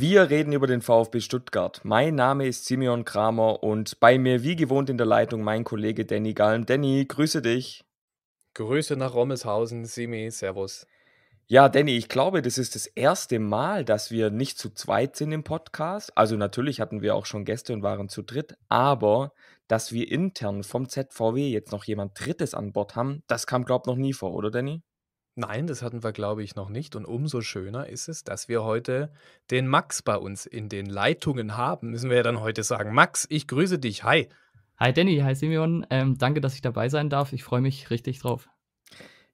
Wir reden über den VfB Stuttgart. Mein Name ist Simeon Kramer und bei mir wie gewohnt in der Leitung mein Kollege Danny Galm. Danny, grüße dich. Grüße nach Rommelshausen, Simi, Servus. Ja, Danny, ich glaube, das ist das erste Mal, dass wir nicht zu zweit sind im Podcast. Also natürlich hatten wir auch schon Gäste und waren zu dritt, aber dass wir intern vom ZVW jetzt noch jemand Drittes an Bord haben, das kam, glaube ich, noch nie vor, oder Danny? Nein, das hatten wir, glaube ich, noch nicht. Und umso schöner ist es, dass wir heute den Max bei uns in den Leitungen haben. Müssen wir ja dann heute sagen: Max, ich grüße dich. Hi. Hi Danny, hi Simeon. Ähm, danke, dass ich dabei sein darf. Ich freue mich richtig drauf.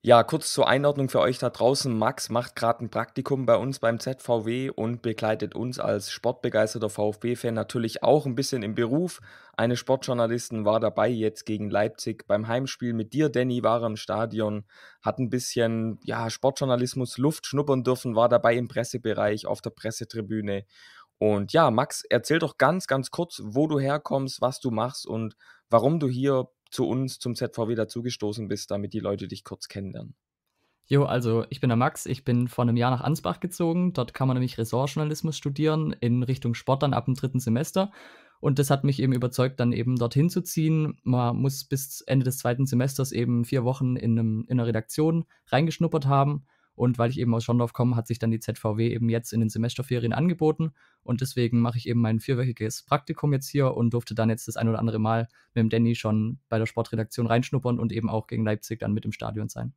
Ja, kurz zur Einordnung für euch da draußen. Max macht gerade ein Praktikum bei uns beim ZVW und begleitet uns als sportbegeisterter VfB-Fan natürlich auch ein bisschen im Beruf. Eine Sportjournalistin war dabei jetzt gegen Leipzig beim Heimspiel. Mit dir, Danny, war er im Stadion, hat ein bisschen ja, Sportjournalismus Luft schnuppern dürfen, war dabei im Pressebereich, auf der Pressetribüne. Und ja, Max, erzähl doch ganz, ganz kurz, wo du herkommst, was du machst und warum du hier zu uns, zum ZVW dazugestoßen bist, damit die Leute dich kurz kennenlernen. Jo, also ich bin der Max, ich bin vor einem Jahr nach Ansbach gezogen. Dort kann man nämlich Ressortjournalismus studieren in Richtung Sport dann ab dem dritten Semester. Und das hat mich eben überzeugt, dann eben dorthin zu ziehen. Man muss bis Ende des zweiten Semesters eben vier Wochen in, einem, in einer Redaktion reingeschnuppert haben. Und weil ich eben aus Schondorf komme, hat sich dann die ZVW eben jetzt in den Semesterferien angeboten. Und deswegen mache ich eben mein vierwöchiges Praktikum jetzt hier und durfte dann jetzt das ein oder andere Mal mit dem Danny schon bei der Sportredaktion reinschnuppern und eben auch gegen Leipzig dann mit im Stadion sein.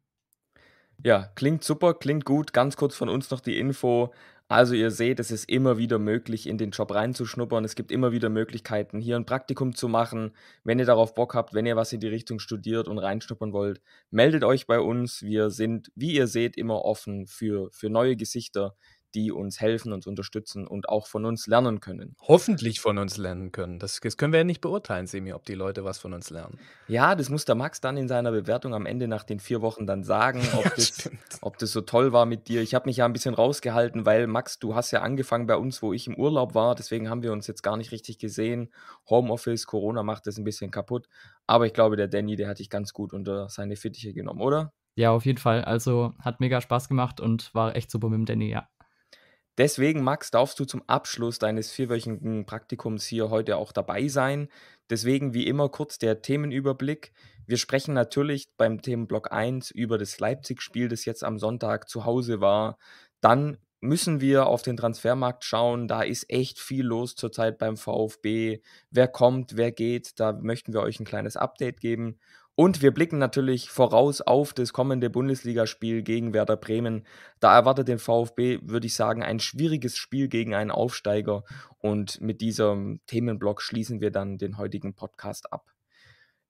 Ja, klingt super, klingt gut. Ganz kurz von uns noch die Info. Also ihr seht, es ist immer wieder möglich, in den Job reinzuschnuppern. Es gibt immer wieder Möglichkeiten, hier ein Praktikum zu machen. Wenn ihr darauf Bock habt, wenn ihr was in die Richtung studiert und reinschnuppern wollt, meldet euch bei uns. Wir sind, wie ihr seht, immer offen für, für neue Gesichter, die uns helfen, uns unterstützen und auch von uns lernen können. Hoffentlich von uns lernen können. Das, das, können wir ja nicht beurteilen, Semi, ob die Leute was von uns lernen. Ja, das muss der Max dann in seiner Bewertung am Ende nach den vier Wochen dann sagen, ob, ja, das, ob das, so toll war mit dir. Ich habe mich ja ein bisschen rausgehalten, weil Max, du hast ja angefangen bei uns, wo ich im Urlaub war. Deswegen haben wir uns jetzt gar nicht richtig gesehen. Homeoffice, Corona macht das ein bisschen kaputt. Aber ich glaube, der Danny, der hat dich ganz gut unter seine Fittiche genommen, oder? Ja, auf jeden Fall. Also hat mega Spaß gemacht und war echt super mit dem Danny, ja. Deswegen, Max, darfst du zum Abschluss deines vierwöchigen Praktikums hier heute auch dabei sein. Deswegen, wie immer, kurz der Themenüberblick. Wir sprechen natürlich beim Themenblock 1 über das Leipzig-Spiel, das jetzt am Sonntag zu Hause war. Dann müssen wir auf den Transfermarkt schauen. Da ist echt viel los zurzeit beim VfB. Wer kommt, wer geht, da möchten wir euch ein kleines Update geben. Und wir blicken natürlich voraus auf das kommende Bundesligaspiel gegen Werder Bremen. Da erwartet den VfB, würde ich sagen, ein schwieriges Spiel gegen einen Aufsteiger. Und mit diesem Themenblock schließen wir dann den heutigen Podcast ab.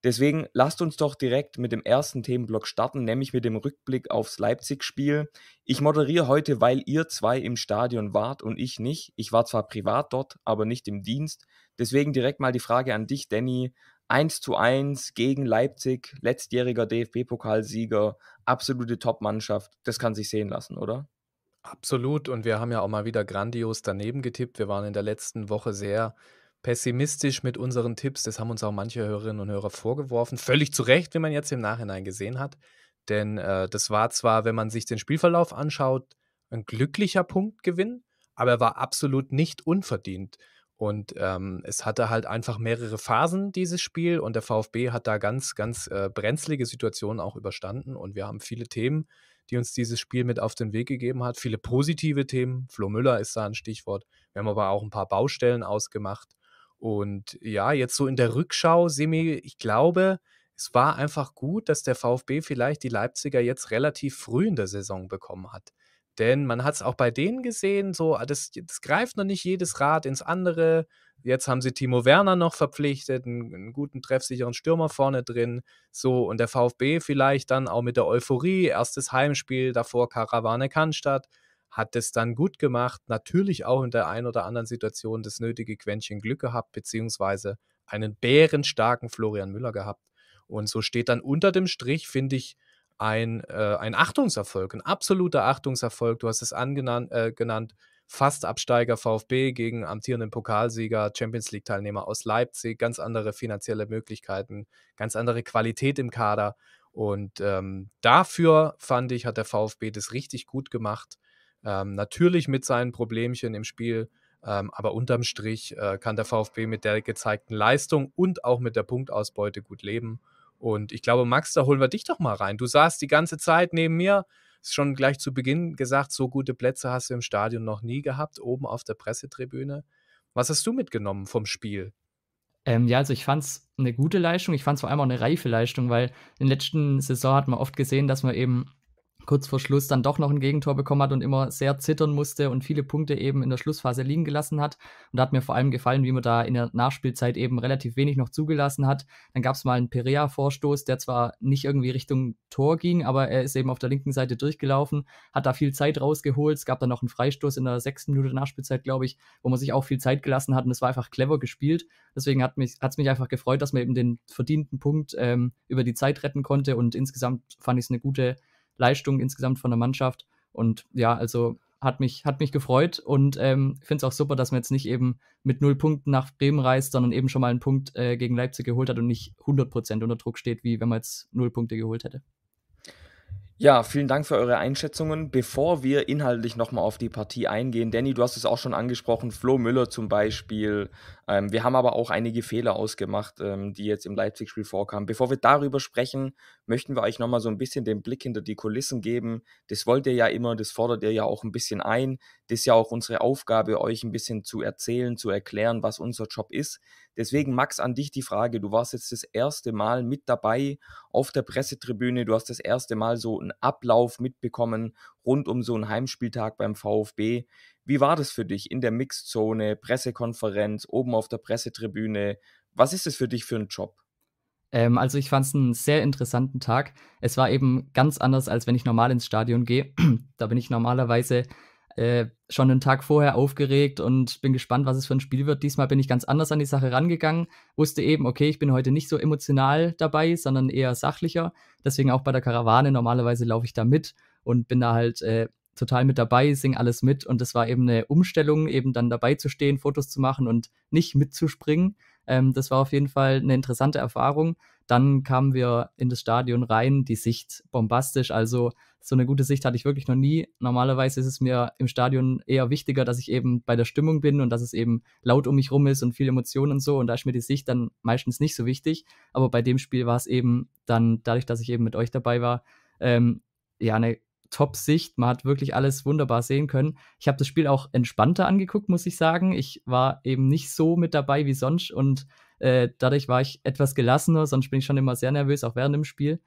Deswegen lasst uns doch direkt mit dem ersten Themenblock starten, nämlich mit dem Rückblick aufs Leipzig-Spiel. Ich moderiere heute, weil ihr zwei im Stadion wart und ich nicht. Ich war zwar privat dort, aber nicht im Dienst. Deswegen direkt mal die Frage an dich, Danny. 1 zu 1 gegen Leipzig, letztjähriger DFB-Pokalsieger, absolute Top-Mannschaft. Das kann sich sehen lassen, oder? Absolut. Und wir haben ja auch mal wieder grandios daneben getippt. Wir waren in der letzten Woche sehr pessimistisch mit unseren Tipps. Das haben uns auch manche Hörerinnen und Hörer vorgeworfen. Völlig zu Recht, wie man jetzt im Nachhinein gesehen hat. Denn äh, das war zwar, wenn man sich den Spielverlauf anschaut, ein glücklicher Punktgewinn, aber er war absolut nicht unverdient. Und ähm, es hatte halt einfach mehrere Phasen, dieses Spiel. Und der VfB hat da ganz, ganz äh, brenzlige Situationen auch überstanden. Und wir haben viele Themen, die uns dieses Spiel mit auf den Weg gegeben hat. Viele positive Themen. Flo Müller ist da ein Stichwort. Wir haben aber auch ein paar Baustellen ausgemacht. Und ja, jetzt so in der Rückschau, Semi, ich glaube, es war einfach gut, dass der VfB vielleicht die Leipziger jetzt relativ früh in der Saison bekommen hat. Denn man hat es auch bei denen gesehen, so, ah, das, das, greift noch nicht jedes Rad ins andere. Jetzt haben sie Timo Werner noch verpflichtet, einen, einen, guten, treffsicheren Stürmer vorne drin. So, und der VfB vielleicht dann auch mit der Euphorie, erstes Heimspiel, davor Karawane Cannstatt, hat es dann gut gemacht. Natürlich auch in der einen oder anderen Situation das nötige Quäntchen Glück gehabt, beziehungsweise einen bärenstarken Florian Müller gehabt. Und so steht dann unter dem Strich, finde ich, ein, äh, ein Achtungserfolg, ein absoluter Achtungserfolg. Du hast es angenannt, äh, genannt, fast Absteiger VfB gegen amtierenden Pokalsieger, Champions League-Teilnehmer aus Leipzig, ganz andere finanzielle Möglichkeiten, ganz andere Qualität im Kader. Und ähm, dafür fand ich, hat der VfB das richtig gut gemacht. Ähm, natürlich mit seinen Problemchen im Spiel, ähm, aber unterm Strich äh, kann der VfB mit der gezeigten Leistung und auch mit der Punktausbeute gut leben. Und ich glaube, Max, da holen wir dich doch mal rein. Du saßt die ganze Zeit neben mir, ist schon gleich zu Beginn gesagt, so gute Plätze hast du im Stadion noch nie gehabt, oben auf der Pressetribüne. Was hast du mitgenommen vom Spiel? Ähm, ja, also ich fand es eine gute Leistung. Ich fand es vor allem auch eine reife Leistung, weil in der letzten Saison hat man oft gesehen, dass man eben kurz vor Schluss dann doch noch ein Gegentor bekommen hat und immer sehr zittern musste und viele Punkte eben in der Schlussphase liegen gelassen hat. Und da hat mir vor allem gefallen, wie man da in der Nachspielzeit eben relativ wenig noch zugelassen hat. Dann gab es mal einen Perea-Vorstoß, der zwar nicht irgendwie Richtung Tor ging, aber er ist eben auf der linken Seite durchgelaufen, hat da viel Zeit rausgeholt. Es gab dann noch einen Freistoß in der sechsten Minute Nachspielzeit, glaube ich, wo man sich auch viel Zeit gelassen hat und es war einfach clever gespielt. Deswegen hat mich, mich einfach gefreut, dass man eben den verdienten Punkt ähm, über die Zeit retten konnte und insgesamt fand ich es eine gute Leistung insgesamt von der Mannschaft. Und ja, also hat mich, hat mich gefreut und ähm, finde es auch super, dass man jetzt nicht eben mit null Punkten nach Bremen reist, sondern eben schon mal einen Punkt äh, gegen Leipzig geholt hat und nicht 100% unter Druck steht, wie wenn man jetzt null Punkte geholt hätte. Ja, vielen Dank für eure Einschätzungen. Bevor wir inhaltlich nochmal auf die Partie eingehen, Danny, du hast es auch schon angesprochen, Flo Müller zum Beispiel ähm, wir haben aber auch einige Fehler ausgemacht, ähm, die jetzt im Leipzig-Spiel vorkamen. Bevor wir darüber sprechen, möchten wir euch nochmal so ein bisschen den Blick hinter die Kulissen geben. Das wollt ihr ja immer, das fordert ihr ja auch ein bisschen ein. Das ist ja auch unsere Aufgabe, euch ein bisschen zu erzählen, zu erklären, was unser Job ist. Deswegen, Max, an dich die Frage. Du warst jetzt das erste Mal mit dabei auf der Pressetribüne. Du hast das erste Mal so einen Ablauf mitbekommen rund um so einen Heimspieltag beim VfB. Wie war das für dich in der Mixzone, Pressekonferenz, oben auf der Pressetribüne? Was ist es für dich für ein Job? Ähm, also ich fand es einen sehr interessanten Tag. Es war eben ganz anders, als wenn ich normal ins Stadion gehe. da bin ich normalerweise äh, schon einen Tag vorher aufgeregt und bin gespannt, was es für ein Spiel wird. Diesmal bin ich ganz anders an die Sache rangegangen, wusste eben, okay, ich bin heute nicht so emotional dabei, sondern eher sachlicher. Deswegen auch bei der Karawane, normalerweise laufe ich da mit und bin da halt äh, total mit dabei, sing alles mit. Und das war eben eine Umstellung, eben dann dabei zu stehen, Fotos zu machen und nicht mitzuspringen. Ähm, das war auf jeden Fall eine interessante Erfahrung. Dann kamen wir in das Stadion rein, die Sicht bombastisch. Also so eine gute Sicht hatte ich wirklich noch nie. Normalerweise ist es mir im Stadion eher wichtiger, dass ich eben bei der Stimmung bin und dass es eben laut um mich rum ist und viel Emotionen und so. Und da ist mir die Sicht dann meistens nicht so wichtig. Aber bei dem Spiel war es eben dann, dadurch, dass ich eben mit euch dabei war, ähm, ja, eine Top-Sicht. Man hat wirklich alles wunderbar sehen können. Ich habe das Spiel auch entspannter angeguckt, muss ich sagen. Ich war eben nicht so mit dabei wie sonst und äh, dadurch war ich etwas gelassener, sonst bin ich schon immer sehr nervös, auch während dem Spiel.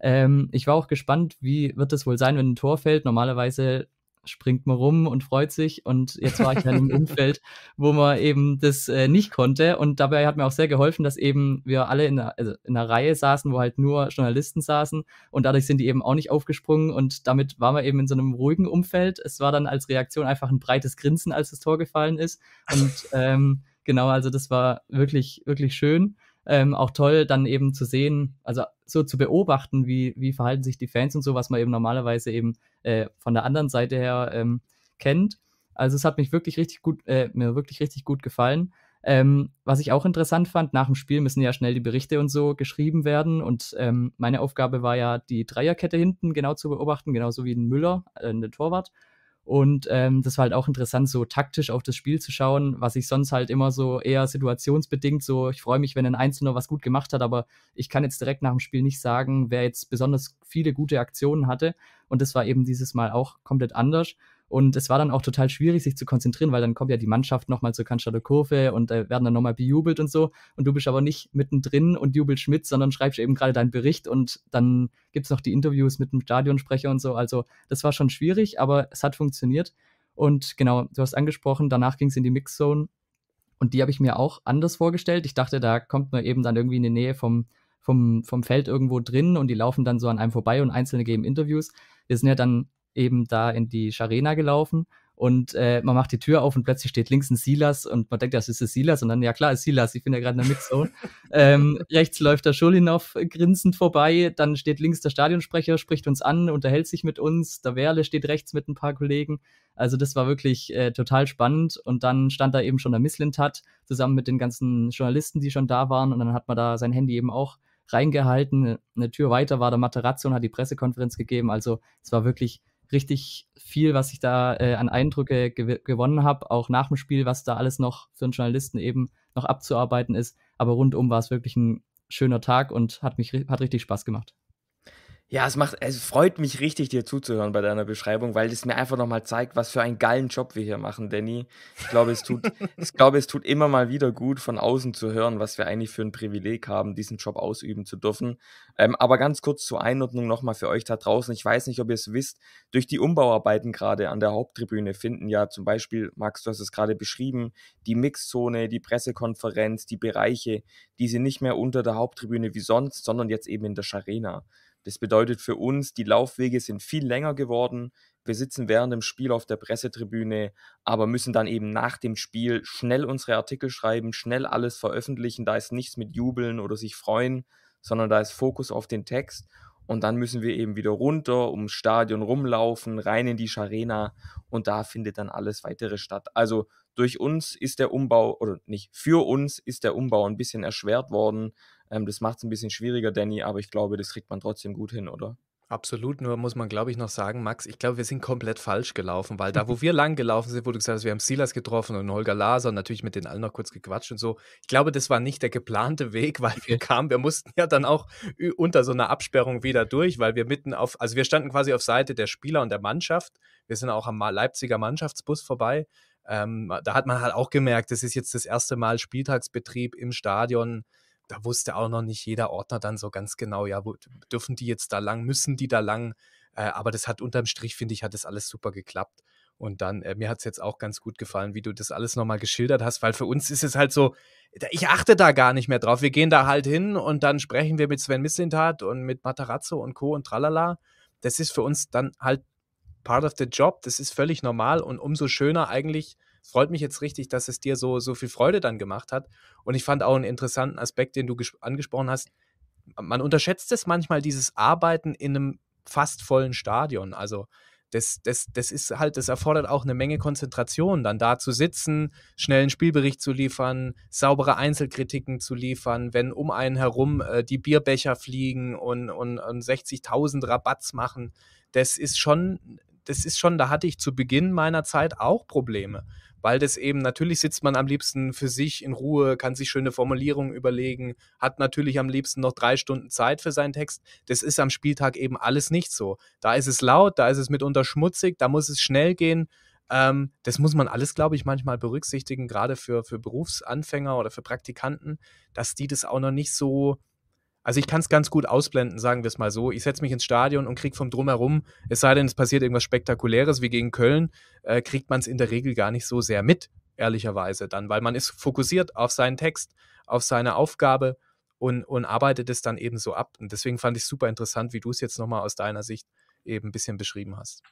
Ähm, ich war auch gespannt, wie wird es wohl sein, wenn ein Tor fällt. Normalerweise springt man rum und freut sich. Und jetzt war ich halt in einem Umfeld, wo man eben das äh, nicht konnte. Und dabei hat mir auch sehr geholfen, dass eben wir alle in einer, also in einer Reihe saßen, wo halt nur Journalisten saßen. Und dadurch sind die eben auch nicht aufgesprungen. Und damit waren wir eben in so einem ruhigen Umfeld. Es war dann als Reaktion einfach ein breites Grinsen, als das Tor gefallen ist. Und ähm, genau, also das war wirklich, wirklich schön ähm, auch toll, dann eben zu sehen, also so zu beobachten, wie, wie verhalten sich die Fans und so, was man eben normalerweise eben äh, von der anderen Seite her ähm, kennt. Also es hat mich wirklich richtig gut, äh, mir wirklich richtig gut gefallen. Ähm, was ich auch interessant fand, nach dem Spiel müssen ja schnell die Berichte und so geschrieben werden. Und ähm, meine Aufgabe war ja, die Dreierkette hinten genau zu beobachten, genauso wie den Müller, äh, den Torwart. Und ähm, das war halt auch interessant, so taktisch auf das Spiel zu schauen, was ich sonst halt immer so eher situationsbedingt so, ich freue mich, wenn ein Einzelner was gut gemacht hat, aber ich kann jetzt direkt nach dem Spiel nicht sagen, wer jetzt besonders viele gute Aktionen hatte. Und das war eben dieses Mal auch komplett anders. Und es war dann auch total schwierig, sich zu konzentrieren, weil dann kommt ja die Mannschaft nochmal zur Kanstatter Kurve und äh, werden dann nochmal bejubelt und so. Und du bist aber nicht mittendrin und jubelst Schmidt, sondern schreibst eben gerade deinen Bericht und dann gibt es noch die Interviews mit dem Stadionsprecher und so. Also das war schon schwierig, aber es hat funktioniert. Und genau, du hast angesprochen, danach ging es in die Mixzone und die habe ich mir auch anders vorgestellt. Ich dachte, da kommt man eben dann irgendwie in die Nähe vom, vom, vom Feld irgendwo drin und die laufen dann so an einem vorbei und Einzelne geben Interviews. Wir sind ja dann eben da in die Scharena gelaufen und äh, man macht die Tür auf und plötzlich steht links ein Silas und man denkt, das ist Silas und dann, ja klar, ist Silas, ich bin ja gerade in der Mixzone. ähm, rechts läuft der Schulinov grinsend vorbei, dann steht links der Stadionsprecher, spricht uns an, unterhält sich mit uns, der Werle steht rechts mit ein paar Kollegen. Also das war wirklich äh, total spannend und dann stand da eben schon der Misslintat zusammen mit den ganzen Journalisten, die schon da waren und dann hat man da sein Handy eben auch reingehalten. Eine Tür weiter war der Materazzo und hat die Pressekonferenz gegeben. Also es war wirklich richtig viel, was ich da äh, an Eindrücke gew gewonnen habe, auch nach dem Spiel, was da alles noch für einen Journalisten eben noch abzuarbeiten ist. Aber rundum war es wirklich ein schöner Tag und hat mich hat richtig Spaß gemacht. Ja, es macht, es freut mich richtig, dir zuzuhören bei deiner Beschreibung, weil es mir einfach nochmal zeigt, was für einen geilen Job wir hier machen, Danny. Ich glaube, es tut, ich glaube, es tut immer mal wieder gut, von außen zu hören, was wir eigentlich für ein Privileg haben, diesen Job ausüben zu dürfen. Ähm, aber ganz kurz zur Einordnung nochmal für euch da draußen. Ich weiß nicht, ob ihr es wisst. Durch die Umbauarbeiten gerade an der Haupttribüne finden ja zum Beispiel, Max, du hast es gerade beschrieben, die Mixzone, die Pressekonferenz, die Bereiche, die sind nicht mehr unter der Haupttribüne wie sonst, sondern jetzt eben in der Scharena. Das bedeutet für uns, die Laufwege sind viel länger geworden. Wir sitzen während dem Spiel auf der Pressetribüne, aber müssen dann eben nach dem Spiel schnell unsere Artikel schreiben, schnell alles veröffentlichen. Da ist nichts mit Jubeln oder sich freuen, sondern da ist Fokus auf den Text. Und dann müssen wir eben wieder runter, ums Stadion rumlaufen, rein in die Scharena und da findet dann alles weitere statt. Also durch uns ist der Umbau, oder nicht, für uns ist der Umbau ein bisschen erschwert worden, ähm, das macht es ein bisschen schwieriger, Danny, aber ich glaube, das kriegt man trotzdem gut hin, oder? Absolut, nur muss man, glaube ich, noch sagen, Max, ich glaube, wir sind komplett falsch gelaufen, weil da, wo wir lang gelaufen sind, wo du gesagt hast, wir haben Silas getroffen und Holger Laser und natürlich mit denen allen noch kurz gequatscht und so. Ich glaube, das war nicht der geplante Weg, weil wir kamen, wir mussten ja dann auch unter so einer Absperrung wieder durch, weil wir mitten auf, also wir standen quasi auf Seite der Spieler und der Mannschaft. Wir sind auch am Leipziger Mannschaftsbus vorbei. Ähm, da hat man halt auch gemerkt, das ist jetzt das erste Mal Spieltagsbetrieb im Stadion da wusste auch noch nicht jeder Ordner dann so ganz genau, ja, wo, dürfen die jetzt da lang, müssen die da lang. Äh, aber das hat unterm Strich, finde ich, hat das alles super geklappt. Und dann, äh, mir hat es jetzt auch ganz gut gefallen, wie du das alles nochmal geschildert hast, weil für uns ist es halt so, ich achte da gar nicht mehr drauf. Wir gehen da halt hin und dann sprechen wir mit Sven Mislintat und mit Matarazzo und Co. und tralala. Das ist für uns dann halt part of the job. Das ist völlig normal und umso schöner eigentlich, es freut mich jetzt richtig, dass es dir so, so viel Freude dann gemacht hat. Und ich fand auch einen interessanten Aspekt, den du angesprochen hast. Man unterschätzt es manchmal, dieses Arbeiten in einem fast vollen Stadion. Also das, das, das ist halt, das erfordert auch eine Menge Konzentration, dann da zu sitzen, schnellen Spielbericht zu liefern, saubere Einzelkritiken zu liefern, wenn um einen herum äh, die Bierbecher fliegen und, und, und 60.000 Rabatts machen. Das ist schon, das ist schon, da hatte ich zu Beginn meiner Zeit auch Probleme, weil das eben natürlich sitzt man am liebsten für sich in Ruhe, kann sich schöne Formulierungen überlegen, hat natürlich am liebsten noch drei Stunden Zeit für seinen Text. Das ist am Spieltag eben alles nicht so. Da ist es laut, da ist es mitunter schmutzig, da muss es schnell gehen. Ähm, das muss man alles, glaube ich, manchmal berücksichtigen, gerade für, für Berufsanfänger oder für Praktikanten, dass die das auch noch nicht so also ich kann es ganz gut ausblenden, sagen wir es mal so. Ich setze mich ins Stadion und kriege vom Drumherum, es sei denn, es passiert irgendwas Spektakuläres wie gegen Köln, äh, kriegt man es in der Regel gar nicht so sehr mit, ehrlicherweise dann, weil man ist fokussiert auf seinen Text, auf seine Aufgabe und, und arbeitet es dann eben so ab. Und deswegen fand ich es super interessant, wie du es jetzt nochmal aus deiner Sicht eben ein bisschen beschrieben hast.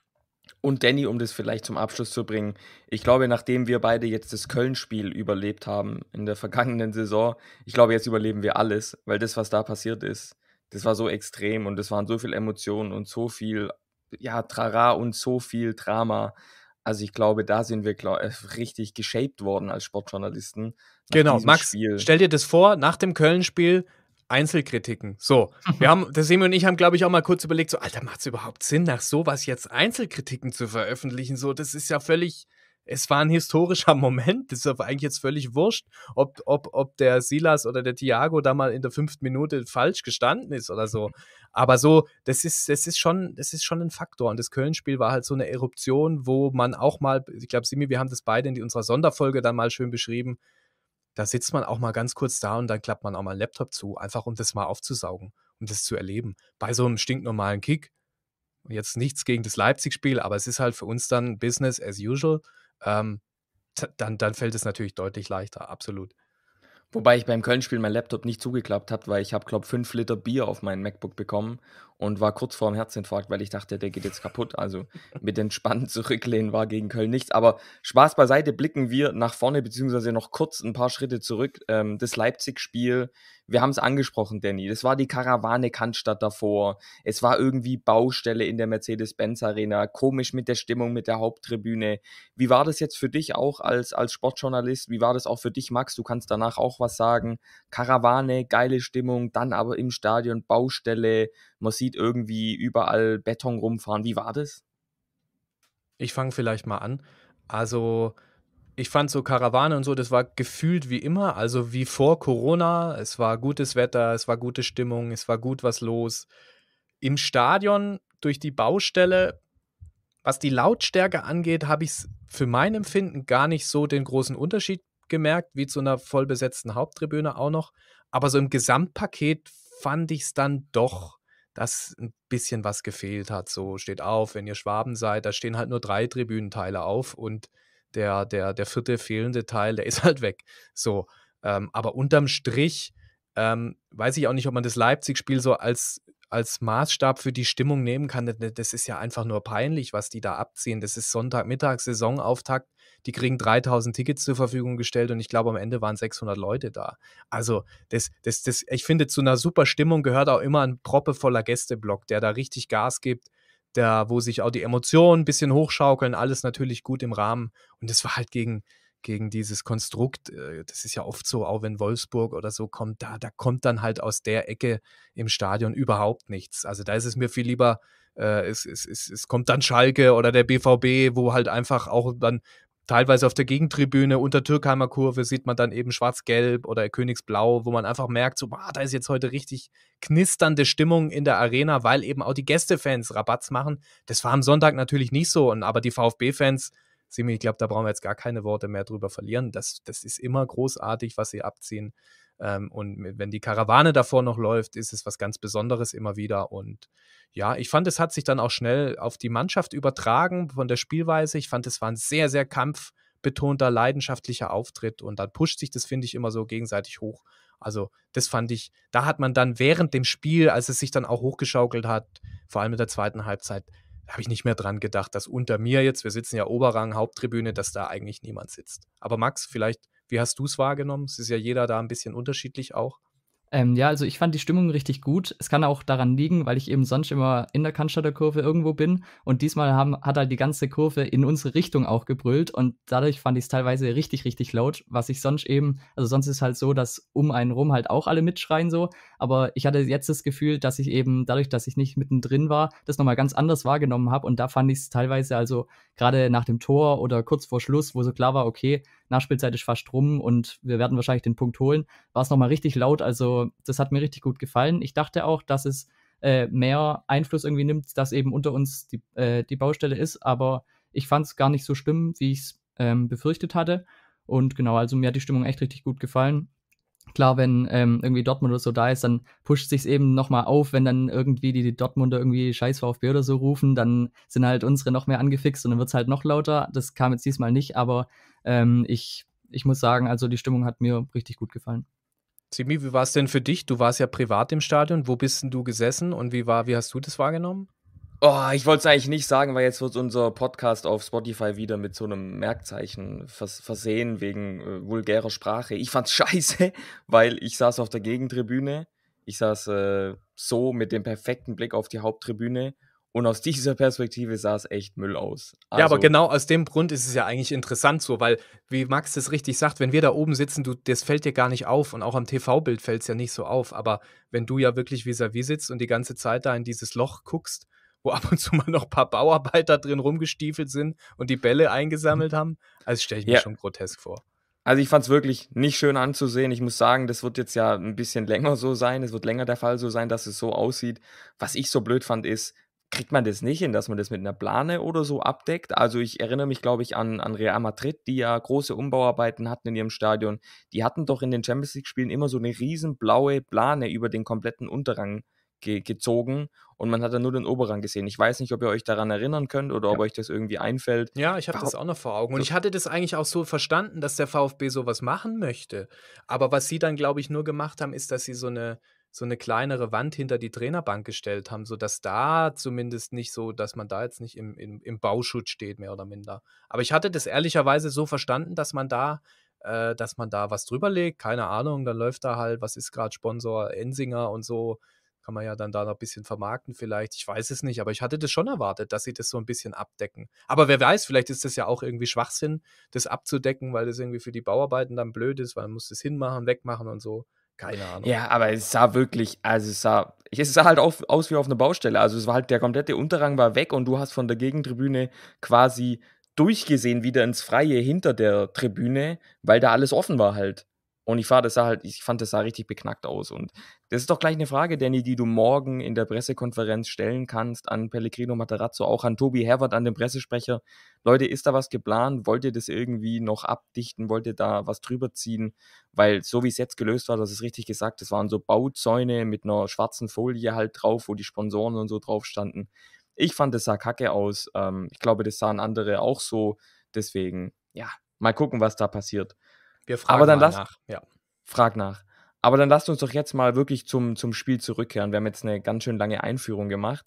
Und Danny, um das vielleicht zum Abschluss zu bringen, ich glaube, nachdem wir beide jetzt das Köln-Spiel überlebt haben in der vergangenen Saison, ich glaube, jetzt überleben wir alles, weil das, was da passiert ist, das war so extrem und es waren so viele Emotionen und so viel, ja, Trara und so viel Drama. Also ich glaube, da sind wir glaub, äh, richtig geshaped worden als Sportjournalisten. Genau, Max, Spiel. stell dir das vor, nach dem Köln-Spiel Einzelkritiken. So, wir haben, der Semi und ich haben, glaube ich, auch mal kurz überlegt, so, Alter, macht es überhaupt Sinn, nach sowas jetzt Einzelkritiken zu veröffentlichen? So, das ist ja völlig, es war ein historischer Moment. Das ist aber eigentlich jetzt völlig wurscht, ob, ob, ob der Silas oder der Thiago da mal in der fünften Minute falsch gestanden ist oder so. Aber so, das ist, das ist schon, das ist schon ein Faktor. Und das Köln-Spiel war halt so eine Eruption, wo man auch mal, ich glaube, Simi, wir haben das beide in unserer Sonderfolge dann mal schön beschrieben, da sitzt man auch mal ganz kurz da und dann klappt man auch mal einen Laptop zu, einfach um das mal aufzusaugen, um das zu erleben. Bei so einem stinknormalen Kick, jetzt nichts gegen das Leipzig-Spiel, aber es ist halt für uns dann Business as usual, ähm, dann, dann fällt es natürlich deutlich leichter, absolut. Wobei ich beim Köln-Spiel meinen Laptop nicht zugeklappt habe, weil ich habe, glaube ich, fünf Liter Bier auf meinen MacBook bekommen und war kurz vor dem Herzinfarkt, weil ich dachte, der geht jetzt kaputt. Also mit entspannt zurücklehnen war gegen Köln nichts. Aber Spaß beiseite, blicken wir nach vorne, beziehungsweise noch kurz ein paar Schritte zurück. Ähm, das Leipzig-Spiel, wir haben es angesprochen, Danny. Das war die Karawane Kantstadt davor. Es war irgendwie Baustelle in der Mercedes-Benz-Arena. Komisch mit der Stimmung, mit der Haupttribüne. Wie war das jetzt für dich auch als, als Sportjournalist? Wie war das auch für dich, Max? Du kannst danach auch was sagen. Karawane, geile Stimmung, dann aber im Stadion Baustelle. Man sieht irgendwie überall Beton rumfahren. Wie war das? Ich fange vielleicht mal an. Also, ich fand so Karawane und so, das war gefühlt wie immer, also wie vor Corona. Es war gutes Wetter, es war gute Stimmung, es war gut was los. Im Stadion durch die Baustelle, was die Lautstärke angeht, habe ich es für mein Empfinden gar nicht so den großen Unterschied gemerkt, wie zu einer vollbesetzten Haupttribüne auch noch. Aber so im Gesamtpaket fand ich es dann doch dass ein bisschen was gefehlt hat. So steht auf, wenn ihr Schwaben seid, da stehen halt nur drei Tribünenteile auf und der, der, der vierte fehlende Teil, der ist halt weg. So. Ähm, aber unterm Strich ähm, weiß ich auch nicht, ob man das Leipzig-Spiel so als, als Maßstab für die Stimmung nehmen kann. Das ist ja einfach nur peinlich, was die da abziehen. Das ist Sonntagmittag, Saisonauftakt die kriegen 3000 Tickets zur Verfügung gestellt und ich glaube, am Ende waren 600 Leute da. Also, das, das, das, ich finde, zu einer super Stimmung gehört auch immer ein proppevoller Gästeblock, der da richtig Gas gibt, der, wo sich auch die Emotionen ein bisschen hochschaukeln, alles natürlich gut im Rahmen. Und das war halt gegen, gegen dieses Konstrukt, äh, das ist ja oft so, auch wenn Wolfsburg oder so kommt, da, da kommt dann halt aus der Ecke im Stadion überhaupt nichts. Also da ist es mir viel lieber, äh, es, es, es, es kommt dann Schalke oder der BVB, wo halt einfach auch dann teilweise auf der Gegentribüne unter Türkheimer Kurve sieht man dann eben schwarz-gelb oder Königsblau, wo man einfach merkt, so, ah, da ist jetzt heute richtig knisternde Stimmung in der Arena, weil eben auch die Gästefans Rabatz machen. Das war am Sonntag natürlich nicht so, und, aber die VfB-Fans, ich glaube, da brauchen wir jetzt gar keine Worte mehr drüber verlieren. Das, das ist immer großartig, was sie abziehen. Ähm, und wenn die Karawane davor noch läuft, ist es was ganz Besonderes immer wieder und ja, ich fand, es hat sich dann auch schnell auf die Mannschaft übertragen von der Spielweise. Ich fand, es war ein sehr, sehr kampfbetonter, leidenschaftlicher Auftritt und dann pusht sich das, finde ich, immer so gegenseitig hoch. Also, das fand ich, da hat man dann während dem Spiel, als es sich dann auch hochgeschaukelt hat, vor allem in der zweiten Halbzeit, habe ich nicht mehr dran gedacht, dass unter mir jetzt, wir sitzen ja Oberrang, Haupttribüne, dass da eigentlich niemand sitzt. Aber Max, vielleicht, wie hast du es wahrgenommen? Es ist ja jeder da ein bisschen unterschiedlich auch. Ähm, ja, also ich fand die Stimmung richtig gut. Es kann auch daran liegen, weil ich eben sonst immer in der Cannstatter Kurve irgendwo bin. Und diesmal haben, hat halt die ganze Kurve in unsere Richtung auch gebrüllt. Und dadurch fand ich es teilweise richtig, richtig laut, was ich sonst eben, also sonst ist halt so, dass um einen rum halt auch alle mitschreien so. Aber ich hatte jetzt das Gefühl, dass ich eben dadurch, dass ich nicht mittendrin war, das nochmal ganz anders wahrgenommen habe. Und da fand ich es teilweise also gerade nach dem Tor oder kurz vor Schluss, wo so klar war, okay, Nachspielzeit ist fast rum und wir werden wahrscheinlich den Punkt holen. War es nochmal richtig laut, also das hat mir richtig gut gefallen. Ich dachte auch, dass es äh, mehr Einfluss irgendwie nimmt, dass eben unter uns die, äh, die Baustelle ist, aber ich fand es gar nicht so schlimm, wie ich es ähm, befürchtet hatte. Und genau, also mir hat die Stimmung echt richtig gut gefallen klar, wenn ähm, irgendwie Dortmund oder so da ist, dann pusht sich's eben nochmal auf, wenn dann irgendwie die, die Dortmunder irgendwie scheiß VfB oder so rufen, dann sind halt unsere noch mehr angefixt und dann wird es halt noch lauter. Das kam jetzt diesmal nicht, aber ähm, ich, ich muss sagen, also die Stimmung hat mir richtig gut gefallen. Simi, wie war es denn für dich? Du warst ja privat im Stadion. Wo bist denn du gesessen und wie, war, wie hast du das wahrgenommen? Oh, ich wollte es eigentlich nicht sagen, weil jetzt wird unser Podcast auf Spotify wieder mit so einem Merkzeichen vers versehen wegen äh, vulgärer Sprache. Ich fand's scheiße, weil ich saß auf der Gegentribüne. Ich saß äh, so mit dem perfekten Blick auf die Haupttribüne und aus dieser Perspektive sah es echt Müll aus. Also ja, aber also genau aus dem Grund ist es ja eigentlich interessant so, weil, wie Max das richtig sagt, wenn wir da oben sitzen, du, das fällt dir gar nicht auf und auch am TV-Bild fällt es ja nicht so auf. Aber wenn du ja wirklich vis-à-vis -vis sitzt und die ganze Zeit da in dieses Loch guckst, wo ab und zu mal noch ein paar Bauarbeiter drin rumgestiefelt sind und die Bälle eingesammelt mhm. haben. Also stelle ich mir ja. schon grotesk vor. Also ich fand es wirklich nicht schön anzusehen. Ich muss sagen, das wird jetzt ja ein bisschen länger so sein. Es wird länger der Fall so sein, dass es so aussieht. Was ich so blöd fand, ist, kriegt man das nicht hin, dass man das mit einer Plane oder so abdeckt. Also ich erinnere mich, glaube ich, an, an Real Madrid, die ja große Umbauarbeiten hatten in ihrem Stadion. Die hatten doch in den Champions League-Spielen immer so eine riesen blaue Plane über den kompletten Unterrang ge gezogen und man hat dann nur den Oberrang gesehen. Ich weiß nicht, ob ihr euch daran erinnern könnt oder ja. ob euch das irgendwie einfällt. Ja, ich habe das auch noch vor Augen. Und also ich hatte das eigentlich auch so verstanden, dass der VfB sowas machen möchte. Aber was sie dann, glaube ich, nur gemacht haben, ist, dass sie so eine so eine kleinere Wand hinter die Trainerbank gestellt haben, sodass da zumindest nicht so, dass man da jetzt nicht im, im, im Bauschutt steht, mehr oder minder. Aber ich hatte das ehrlicherweise so verstanden, dass man da, äh, dass man da was drüber legt, keine Ahnung, dann läuft da halt, was ist gerade Sponsor Ensinger und so, kann man ja dann da noch ein bisschen vermarkten vielleicht. Ich weiß es nicht, aber ich hatte das schon erwartet, dass sie das so ein bisschen abdecken. Aber wer weiß, vielleicht ist das ja auch irgendwie Schwachsinn, das abzudecken, weil das irgendwie für die Bauarbeiten dann blöd ist, weil man muss das hinmachen, wegmachen und so. Keine Ahnung. Ja, aber es sah wirklich, also es sah, es sah halt auf, aus wie auf einer Baustelle. Also es war halt, der komplette Unterrang war weg und du hast von der Gegentribüne quasi durchgesehen wieder ins Freie hinter der Tribüne, weil da alles offen war halt. Und ich, das halt, ich fand, das sah richtig beknackt aus. Und das ist doch gleich eine Frage, Danny, die du morgen in der Pressekonferenz stellen kannst an Pellegrino Materazzo, auch an Tobi Herbert, an den Pressesprecher. Leute, ist da was geplant? Wollt ihr das irgendwie noch abdichten? Wollt ihr da was drüber ziehen? Weil so wie es jetzt gelöst war, das ist richtig gesagt, das waren so Bauzäune mit einer schwarzen Folie halt drauf, wo die Sponsoren und so drauf standen. Ich fand, das sah kacke aus. Ähm, ich glaube, das sahen andere auch so. Deswegen, ja, mal gucken, was da passiert. Wir fragen Aber dann mal nach. Ja. Frag nach. Aber dann lasst uns doch jetzt mal wirklich zum, zum Spiel zurückkehren. Wir haben jetzt eine ganz schön lange Einführung gemacht.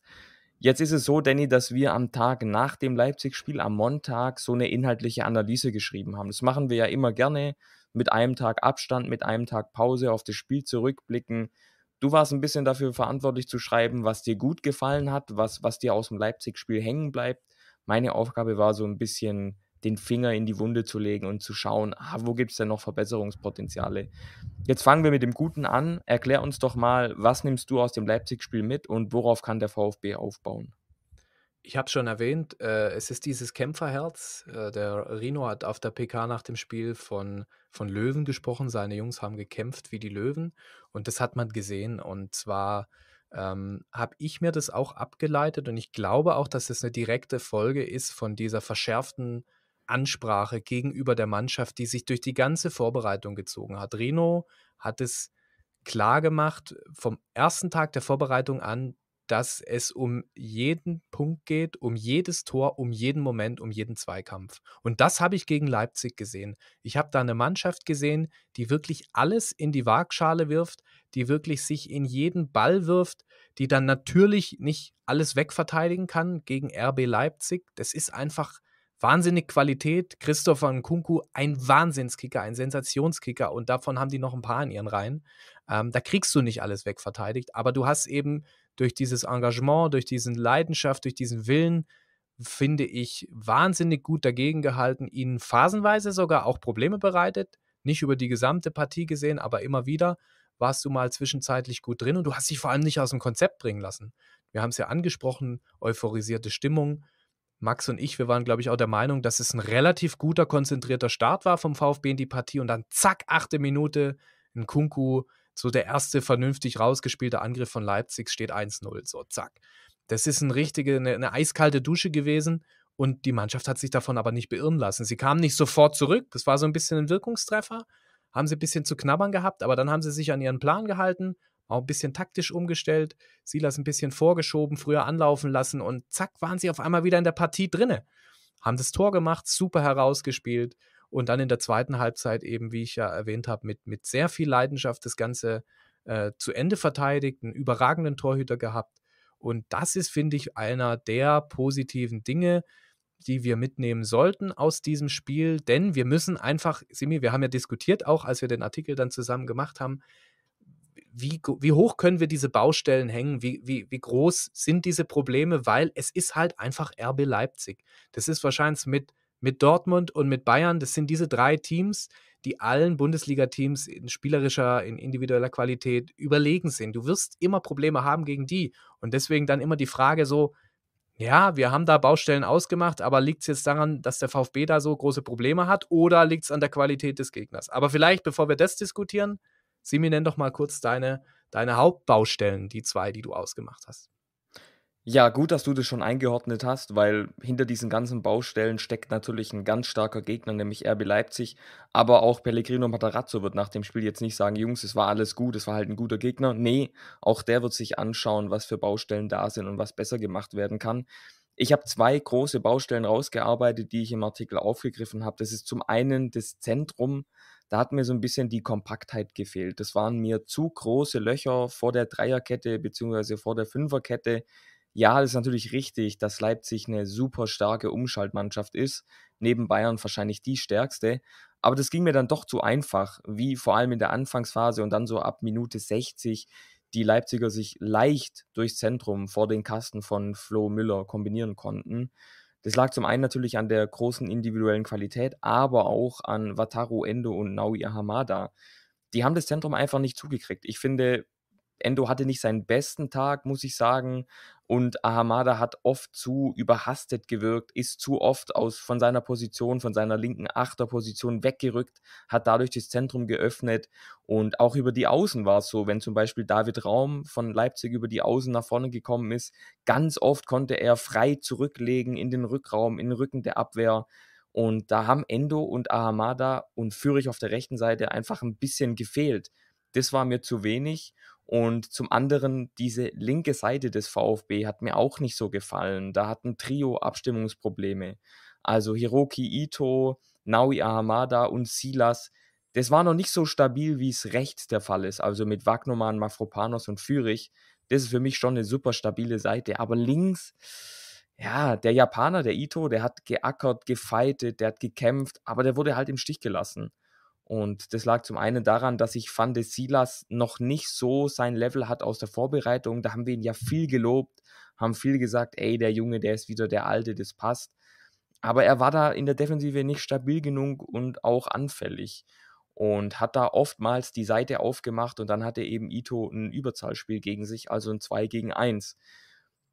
Jetzt ist es so, Danny, dass wir am Tag nach dem Leipzig-Spiel, am Montag, so eine inhaltliche Analyse geschrieben haben. Das machen wir ja immer gerne mit einem Tag Abstand, mit einem Tag Pause auf das Spiel zurückblicken. Du warst ein bisschen dafür verantwortlich zu schreiben, was dir gut gefallen hat, was, was dir aus dem Leipzig-Spiel hängen bleibt. Meine Aufgabe war so ein bisschen den Finger in die Wunde zu legen und zu schauen, ah, wo gibt es denn noch Verbesserungspotenziale. Jetzt fangen wir mit dem Guten an. Erklär uns doch mal, was nimmst du aus dem Leipzig-Spiel mit und worauf kann der VfB aufbauen? Ich habe es schon erwähnt, äh, es ist dieses Kämpferherz. Äh, der Rino hat auf der PK nach dem Spiel von, von Löwen gesprochen. Seine Jungs haben gekämpft wie die Löwen und das hat man gesehen. Und zwar ähm, habe ich mir das auch abgeleitet und ich glaube auch, dass es das eine direkte Folge ist von dieser verschärften Ansprache gegenüber der Mannschaft, die sich durch die ganze Vorbereitung gezogen hat. Reno hat es klar gemacht vom ersten Tag der Vorbereitung an, dass es um jeden Punkt geht, um jedes Tor, um jeden Moment, um jeden Zweikampf. Und das habe ich gegen Leipzig gesehen. Ich habe da eine Mannschaft gesehen, die wirklich alles in die Waagschale wirft, die wirklich sich in jeden Ball wirft, die dann natürlich nicht alles wegverteidigen kann gegen RB Leipzig. Das ist einfach Wahnsinnig Qualität. Christopher Nkunku, ein Wahnsinnskicker, ein Sensationskicker. Und davon haben die noch ein paar in ihren Reihen. Ähm, da kriegst du nicht alles wegverteidigt, aber du hast eben durch dieses Engagement, durch diese Leidenschaft, durch diesen Willen, finde ich, wahnsinnig gut dagegen gehalten, ihnen phasenweise sogar auch Probleme bereitet. Nicht über die gesamte Partie gesehen, aber immer wieder warst du mal zwischenzeitlich gut drin und du hast dich vor allem nicht aus dem Konzept bringen lassen. Wir haben es ja angesprochen, euphorisierte Stimmung, Max und ich, wir waren, glaube ich, auch der Meinung, dass es ein relativ guter, konzentrierter Start war vom VfB in die Partie und dann zack, achte Minute, ein Kunku, so der erste vernünftig rausgespielte Angriff von Leipzig steht 1-0, so zack. Das ist ein richtige, eine, eine eiskalte Dusche gewesen und die Mannschaft hat sich davon aber nicht beirren lassen. Sie kamen nicht sofort zurück, das war so ein bisschen ein Wirkungstreffer, haben sie ein bisschen zu knabbern gehabt, aber dann haben sie sich an ihren Plan gehalten, auch ein bisschen taktisch umgestellt, Silas ein bisschen vorgeschoben, früher anlaufen lassen und zack, waren sie auf einmal wieder in der Partie drinne. Haben das Tor gemacht, super herausgespielt und dann in der zweiten Halbzeit eben, wie ich ja erwähnt habe, mit, mit sehr viel Leidenschaft das Ganze äh, zu Ende verteidigt, einen überragenden Torhüter gehabt. Und das ist, finde ich, einer der positiven Dinge, die wir mitnehmen sollten aus diesem Spiel, denn wir müssen einfach, Simi, wir haben ja diskutiert auch, als wir den Artikel dann zusammen gemacht haben, wie, wie hoch können wir diese Baustellen hängen, wie, wie, wie groß sind diese Probleme, weil es ist halt einfach RB Leipzig. Das ist wahrscheinlich mit, mit Dortmund und mit Bayern, das sind diese drei Teams, die allen Bundesliga-Teams in spielerischer, in individueller Qualität überlegen sind. Du wirst immer Probleme haben gegen die. Und deswegen dann immer die Frage so, ja, wir haben da Baustellen ausgemacht, aber liegt es jetzt daran, dass der VfB da so große Probleme hat oder liegt es an der Qualität des Gegners? Aber vielleicht, bevor wir das diskutieren, Simi, nenn doch mal kurz deine, deine Hauptbaustellen, die zwei, die du ausgemacht hast. Ja, gut, dass du das schon eingeordnet hast, weil hinter diesen ganzen Baustellen steckt natürlich ein ganz starker Gegner, nämlich RB Leipzig. Aber auch Pellegrino Matarazzo wird nach dem Spiel jetzt nicht sagen, Jungs, es war alles gut, es war halt ein guter Gegner. Nee, auch der wird sich anschauen, was für Baustellen da sind und was besser gemacht werden kann. Ich habe zwei große Baustellen rausgearbeitet, die ich im Artikel aufgegriffen habe. Das ist zum einen das Zentrum da hat mir so ein bisschen die Kompaktheit gefehlt. Das waren mir zu große Löcher vor der Dreierkette bzw. vor der Fünferkette. Ja, das ist natürlich richtig, dass Leipzig eine super starke Umschaltmannschaft ist, neben Bayern wahrscheinlich die stärkste, aber das ging mir dann doch zu einfach, wie vor allem in der Anfangsphase und dann so ab Minute 60 die Leipziger sich leicht durchs Zentrum vor den Kasten von Flo Müller kombinieren konnten. Das lag zum einen natürlich an der großen individuellen Qualität, aber auch an Wataru Endo und Naoya Hamada. Die haben das Zentrum einfach nicht zugekriegt. Ich finde, Endo hatte nicht seinen besten Tag, muss ich sagen. Und Ahamada hat oft zu überhastet gewirkt, ist zu oft aus, von seiner Position, von seiner linken Achterposition weggerückt, hat dadurch das Zentrum geöffnet. Und auch über die Außen war es so, wenn zum Beispiel David Raum von Leipzig über die Außen nach vorne gekommen ist, ganz oft konnte er frei zurücklegen in den Rückraum, in den Rücken der Abwehr. Und da haben Endo und Ahamada und Führich auf der rechten Seite einfach ein bisschen gefehlt. Das war mir zu wenig. Und zum anderen, diese linke Seite des VfB hat mir auch nicht so gefallen. Da hatten Trio Abstimmungsprobleme. Also Hiroki Ito, Naui Ahamada und Silas. Das war noch nicht so stabil, wie es rechts der Fall ist. Also mit Wagnermann, Mafropanos und Führich. Das ist für mich schon eine super stabile Seite. Aber links, ja, der Japaner, der Ito, der hat geackert, gefeitet, der hat gekämpft, aber der wurde halt im Stich gelassen. Und das lag zum einen daran, dass ich fand, dass Silas noch nicht so sein Level hat aus der Vorbereitung. Da haben wir ihn ja viel gelobt, haben viel gesagt, ey, der Junge, der ist wieder der Alte, das passt. Aber er war da in der Defensive nicht stabil genug und auch anfällig und hat da oftmals die Seite aufgemacht und dann hatte eben Ito ein Überzahlspiel gegen sich, also ein 2 gegen 1.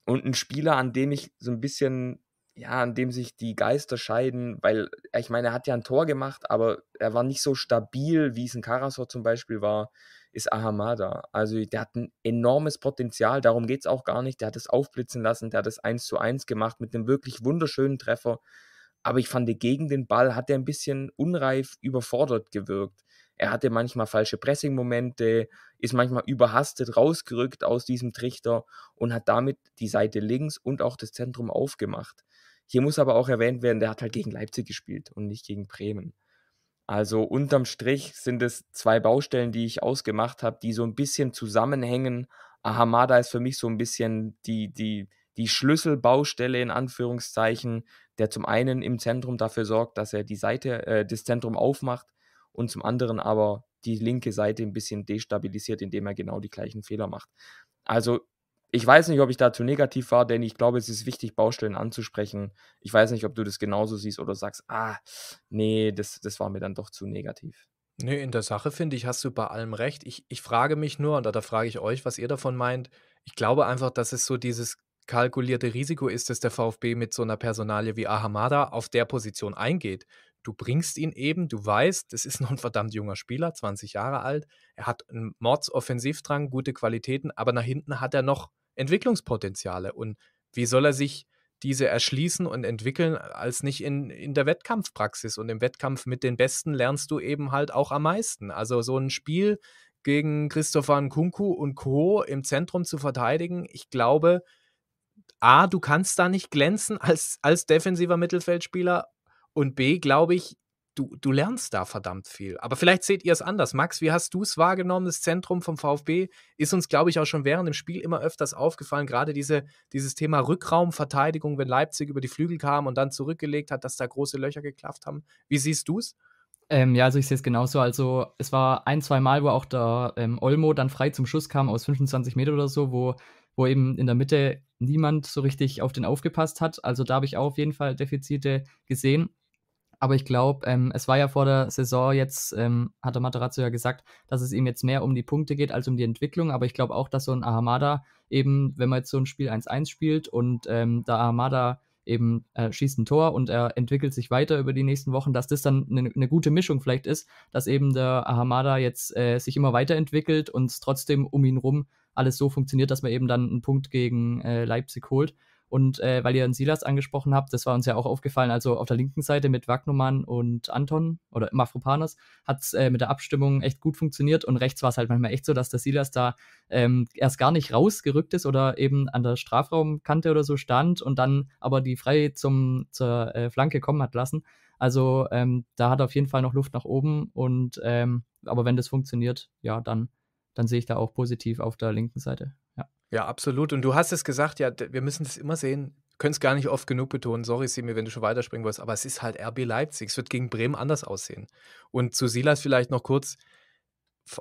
Und ein Spieler, an dem ich so ein bisschen ja, an dem sich die Geister scheiden, weil äh, ich meine, er hat ja ein Tor gemacht, aber er war nicht so stabil, wie es ein Karasor zum Beispiel war, ist Ahamada. Also der hat ein enormes Potenzial, darum geht es auch gar nicht. Der hat es aufblitzen lassen, der hat es 1 zu 1 gemacht mit einem wirklich wunderschönen Treffer. Aber ich fand, gegen den Ball hat er ein bisschen unreif überfordert gewirkt. Er hatte manchmal falsche Pressing-Momente, ist manchmal überhastet rausgerückt aus diesem Trichter und hat damit die Seite links und auch das Zentrum aufgemacht. Hier muss aber auch erwähnt werden, der hat halt gegen Leipzig gespielt und nicht gegen Bremen. Also unterm Strich sind es zwei Baustellen, die ich ausgemacht habe, die so ein bisschen zusammenhängen. Ahamada ist für mich so ein bisschen die, die, die Schlüsselbaustelle in Anführungszeichen, der zum einen im Zentrum dafür sorgt, dass er die Seite, äh, das Zentrum aufmacht und zum anderen aber die linke Seite ein bisschen destabilisiert, indem er genau die gleichen Fehler macht. Also ich weiß nicht, ob ich da zu negativ war, denn ich glaube, es ist wichtig, Baustellen anzusprechen. Ich weiß nicht, ob du das genauso siehst oder sagst, ah, nee, das, das war mir dann doch zu negativ. Nö, nee, in der Sache finde ich, hast du bei allem recht. Ich, ich frage mich nur, und da, da frage ich euch, was ihr davon meint. Ich glaube einfach, dass es so dieses kalkulierte Risiko ist, dass der VfB mit so einer Personalie wie Ahamada auf der Position eingeht. Du bringst ihn eben, du weißt, das ist noch ein verdammt junger Spieler, 20 Jahre alt. Er hat einen Mordsoffensivdrang, gute Qualitäten, aber nach hinten hat er noch Entwicklungspotenziale. Und wie soll er sich diese erschließen und entwickeln, als nicht in, in der Wettkampfpraxis. Und im Wettkampf mit den Besten lernst du eben halt auch am meisten. Also so ein Spiel gegen Christopher Nkunku und Co. im Zentrum zu verteidigen, ich glaube, A, du kannst da nicht glänzen als, als defensiver Mittelfeldspieler und B, glaube ich, du, du lernst da verdammt viel. Aber vielleicht seht ihr es anders. Max, wie hast du es wahrgenommen? Das Zentrum vom VfB ist uns, glaube ich, auch schon während dem Spiel immer öfters aufgefallen. Gerade diese, dieses Thema Rückraumverteidigung, wenn Leipzig über die Flügel kam und dann zurückgelegt hat, dass da große Löcher geklafft haben. Wie siehst du es? Ähm, ja, also ich sehe es genauso. Also es war ein, zwei Mal, wo auch der ähm, Olmo dann frei zum Schuss kam aus 25 Meter oder so, wo, wo eben in der Mitte niemand so richtig auf den aufgepasst hat. Also da habe ich auch auf jeden Fall Defizite gesehen. Aber ich glaube, ähm, es war ja vor der Saison jetzt, ähm, hatte Materazzo ja gesagt, dass es ihm jetzt mehr um die Punkte geht als um die Entwicklung. Aber ich glaube auch, dass so ein Ahamada eben, wenn man jetzt so ein Spiel 1-1 spielt und ähm, da Ahamada eben äh, schießt ein Tor und er entwickelt sich weiter über die nächsten Wochen, dass das dann eine ne gute Mischung vielleicht ist, dass eben der Ahamada jetzt äh, sich immer weiterentwickelt und trotzdem um ihn rum alles so funktioniert, dass man eben dann einen Punkt gegen äh, Leipzig holt. Und äh, weil ihr einen Silas angesprochen habt, das war uns ja auch aufgefallen, also auf der linken Seite mit Wagnumann und Anton oder Mafropanos hat es äh, mit der Abstimmung echt gut funktioniert und rechts war es halt manchmal echt so, dass der Silas da ähm, erst gar nicht rausgerückt ist oder eben an der Strafraumkante oder so stand und dann aber die frei zum, zur äh, Flanke kommen hat lassen. Also ähm, da hat auf jeden Fall noch Luft nach oben und ähm, aber wenn das funktioniert, ja, dann, dann sehe ich da auch positiv auf der linken Seite. Ja, absolut. Und du hast es gesagt, ja, wir müssen das immer sehen. Können es gar nicht oft genug betonen. Sorry, Simi, wenn du schon weiterspringen wolltest, aber es ist halt RB Leipzig. Es wird gegen Bremen anders aussehen. Und zu Silas vielleicht noch kurz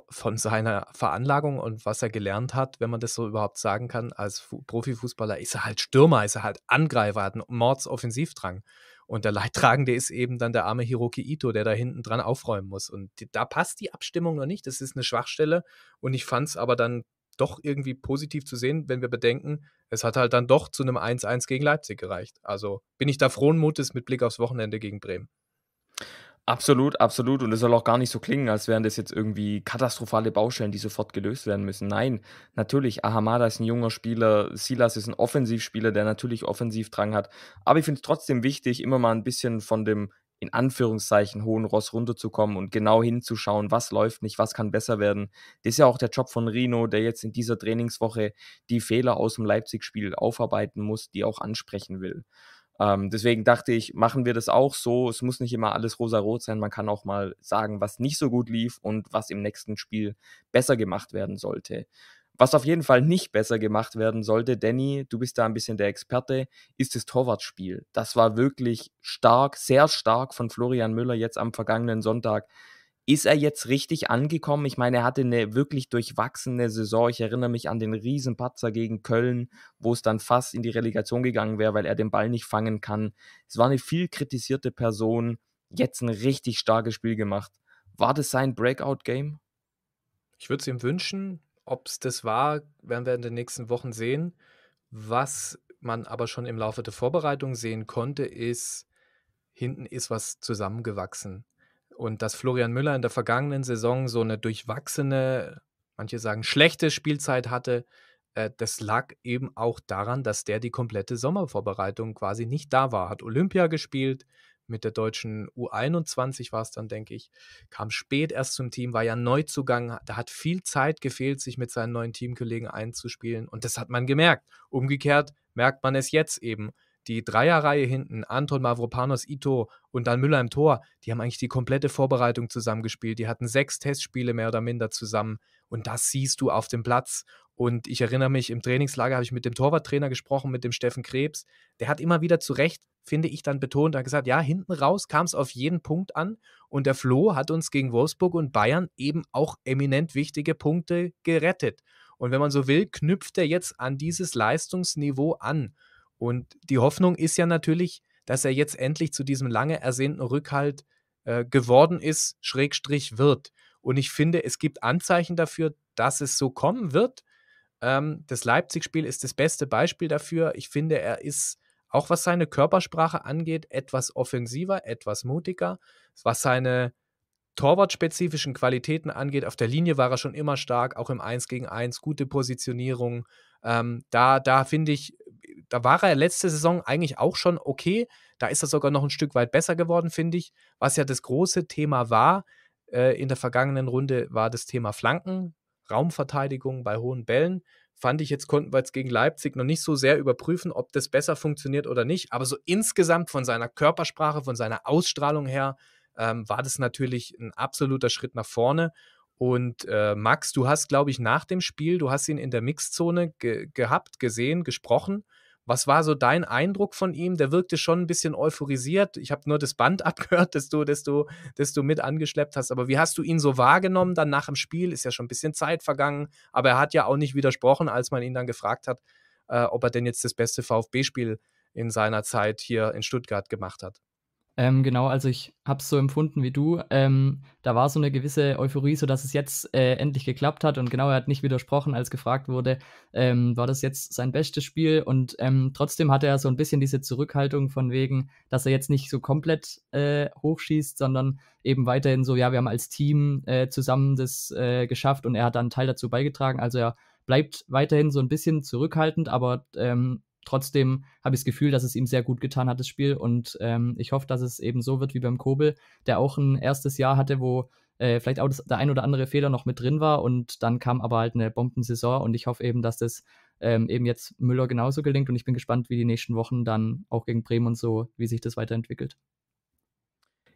von seiner Veranlagung und was er gelernt hat, wenn man das so überhaupt sagen kann, als Profifußballer ist er halt Stürmer, ist er halt Angreifer, hat einen Mordsoffensivdrang. Und der Leidtragende ist eben dann der arme Hiroki Ito, der da hinten dran aufräumen muss. Und da passt die Abstimmung noch nicht. Das ist eine Schwachstelle. Und ich fand es aber dann doch irgendwie positiv zu sehen, wenn wir bedenken, es hat halt dann doch zu einem 1-1 gegen Leipzig gereicht. Also bin ich da frohen Mutes mit Blick aufs Wochenende gegen Bremen. Absolut, absolut. Und es soll auch gar nicht so klingen, als wären das jetzt irgendwie katastrophale Baustellen, die sofort gelöst werden müssen. Nein, natürlich, Ahamada ist ein junger Spieler, Silas ist ein Offensivspieler, der natürlich Offensivdrang hat. Aber ich finde es trotzdem wichtig, immer mal ein bisschen von dem in Anführungszeichen hohen Ross runterzukommen und genau hinzuschauen, was läuft nicht, was kann besser werden. Das ist ja auch der Job von Rino, der jetzt in dieser Trainingswoche die Fehler aus dem Leipzig-Spiel aufarbeiten muss, die auch ansprechen will. Ähm, deswegen dachte ich, machen wir das auch so. Es muss nicht immer alles rosa-rot sein. Man kann auch mal sagen, was nicht so gut lief und was im nächsten Spiel besser gemacht werden sollte. Was auf jeden Fall nicht besser gemacht werden sollte, Danny, du bist da ein bisschen der Experte, ist das Torwartspiel. Das war wirklich stark, sehr stark von Florian Müller jetzt am vergangenen Sonntag. Ist er jetzt richtig angekommen? Ich meine, er hatte eine wirklich durchwachsene Saison. Ich erinnere mich an den Riesenpatzer gegen Köln, wo es dann fast in die Relegation gegangen wäre, weil er den Ball nicht fangen kann. Es war eine viel kritisierte Person. Jetzt ein richtig starkes Spiel gemacht. War das sein Breakout-Game? Ich würde es ihm wünschen. Ob es das war, werden wir in den nächsten Wochen sehen. Was man aber schon im Laufe der Vorbereitung sehen konnte, ist, hinten ist was zusammengewachsen. Und dass Florian Müller in der vergangenen Saison so eine durchwachsene, manche sagen schlechte Spielzeit hatte, äh, das lag eben auch daran, dass der die komplette Sommervorbereitung quasi nicht da war. Hat Olympia gespielt, mit der deutschen U21 war es dann, denke ich, kam spät erst zum Team, war ja Neuzugang, da hat viel Zeit gefehlt, sich mit seinen neuen Teamkollegen einzuspielen und das hat man gemerkt. Umgekehrt merkt man es jetzt eben. Die Dreierreihe hinten, Anton Mavropanos, Ito und dann Müller im Tor, die haben eigentlich die komplette Vorbereitung zusammengespielt. Die hatten sechs Testspiele mehr oder minder zusammen. Und das siehst du auf dem Platz. Und ich erinnere mich, im Trainingslager habe ich mit dem Torwarttrainer gesprochen, mit dem Steffen Krebs. Der hat immer wieder zu Recht, finde ich, dann betont, hat gesagt, ja, hinten raus kam es auf jeden Punkt an. Und der Flo hat uns gegen Wolfsburg und Bayern eben auch eminent wichtige Punkte gerettet. Und wenn man so will, knüpft er jetzt an dieses Leistungsniveau an. Und die Hoffnung ist ja natürlich, dass er jetzt endlich zu diesem lange ersehnten Rückhalt äh, geworden ist, Schrägstrich wird. Und ich finde, es gibt Anzeichen dafür, dass es so kommen wird. Ähm, das Leipzig-Spiel ist das beste Beispiel dafür. Ich finde, er ist auch was seine Körpersprache angeht, etwas offensiver, etwas mutiger. Was seine torwartspezifischen Qualitäten angeht, auf der Linie war er schon immer stark, auch im 1 gegen 1, gute Positionierung. Ähm, da da finde ich, da war er letzte Saison eigentlich auch schon okay. Da ist er sogar noch ein Stück weit besser geworden, finde ich. Was ja das große Thema war äh, in der vergangenen Runde, war das Thema Flanken. Raumverteidigung bei hohen Bällen. Fand ich jetzt, konnten wir jetzt gegen Leipzig noch nicht so sehr überprüfen, ob das besser funktioniert oder nicht. Aber so insgesamt von seiner Körpersprache, von seiner Ausstrahlung her, ähm, war das natürlich ein absoluter Schritt nach vorne. Und äh, Max, du hast, glaube ich, nach dem Spiel, du hast ihn in der Mixzone ge gehabt, gesehen, gesprochen. Was war so dein Eindruck von ihm? Der wirkte schon ein bisschen euphorisiert. Ich habe nur das Band abgehört, das du, das, du, das du mit angeschleppt hast. Aber wie hast du ihn so wahrgenommen dann nach dem Spiel? Ist ja schon ein bisschen Zeit vergangen. Aber er hat ja auch nicht widersprochen, als man ihn dann gefragt hat, äh, ob er denn jetzt das beste VfB-Spiel in seiner Zeit hier in Stuttgart gemacht hat. Ähm, genau, also ich habe es so empfunden wie du. Ähm, da war so eine gewisse Euphorie, so dass es jetzt äh, endlich geklappt hat. Und genau, er hat nicht widersprochen, als gefragt wurde, ähm, war das jetzt sein bestes Spiel? Und ähm, trotzdem hatte er so ein bisschen diese Zurückhaltung von wegen, dass er jetzt nicht so komplett äh, hochschießt, sondern eben weiterhin so, ja, wir haben als Team äh, zusammen das äh, geschafft und er hat dann einen Teil dazu beigetragen. Also er bleibt weiterhin so ein bisschen zurückhaltend, aber ähm, trotzdem habe ich das Gefühl, dass es ihm sehr gut getan hat, das Spiel. Und ähm, ich hoffe, dass es eben so wird wie beim Kobel, der auch ein erstes Jahr hatte, wo äh, vielleicht auch das, der ein oder andere Fehler noch mit drin war. Und dann kam aber halt eine Bombensaison. Und ich hoffe eben, dass das ähm, eben jetzt Müller genauso gelingt. Und ich bin gespannt, wie die nächsten Wochen dann auch gegen Bremen und so, wie sich das weiterentwickelt.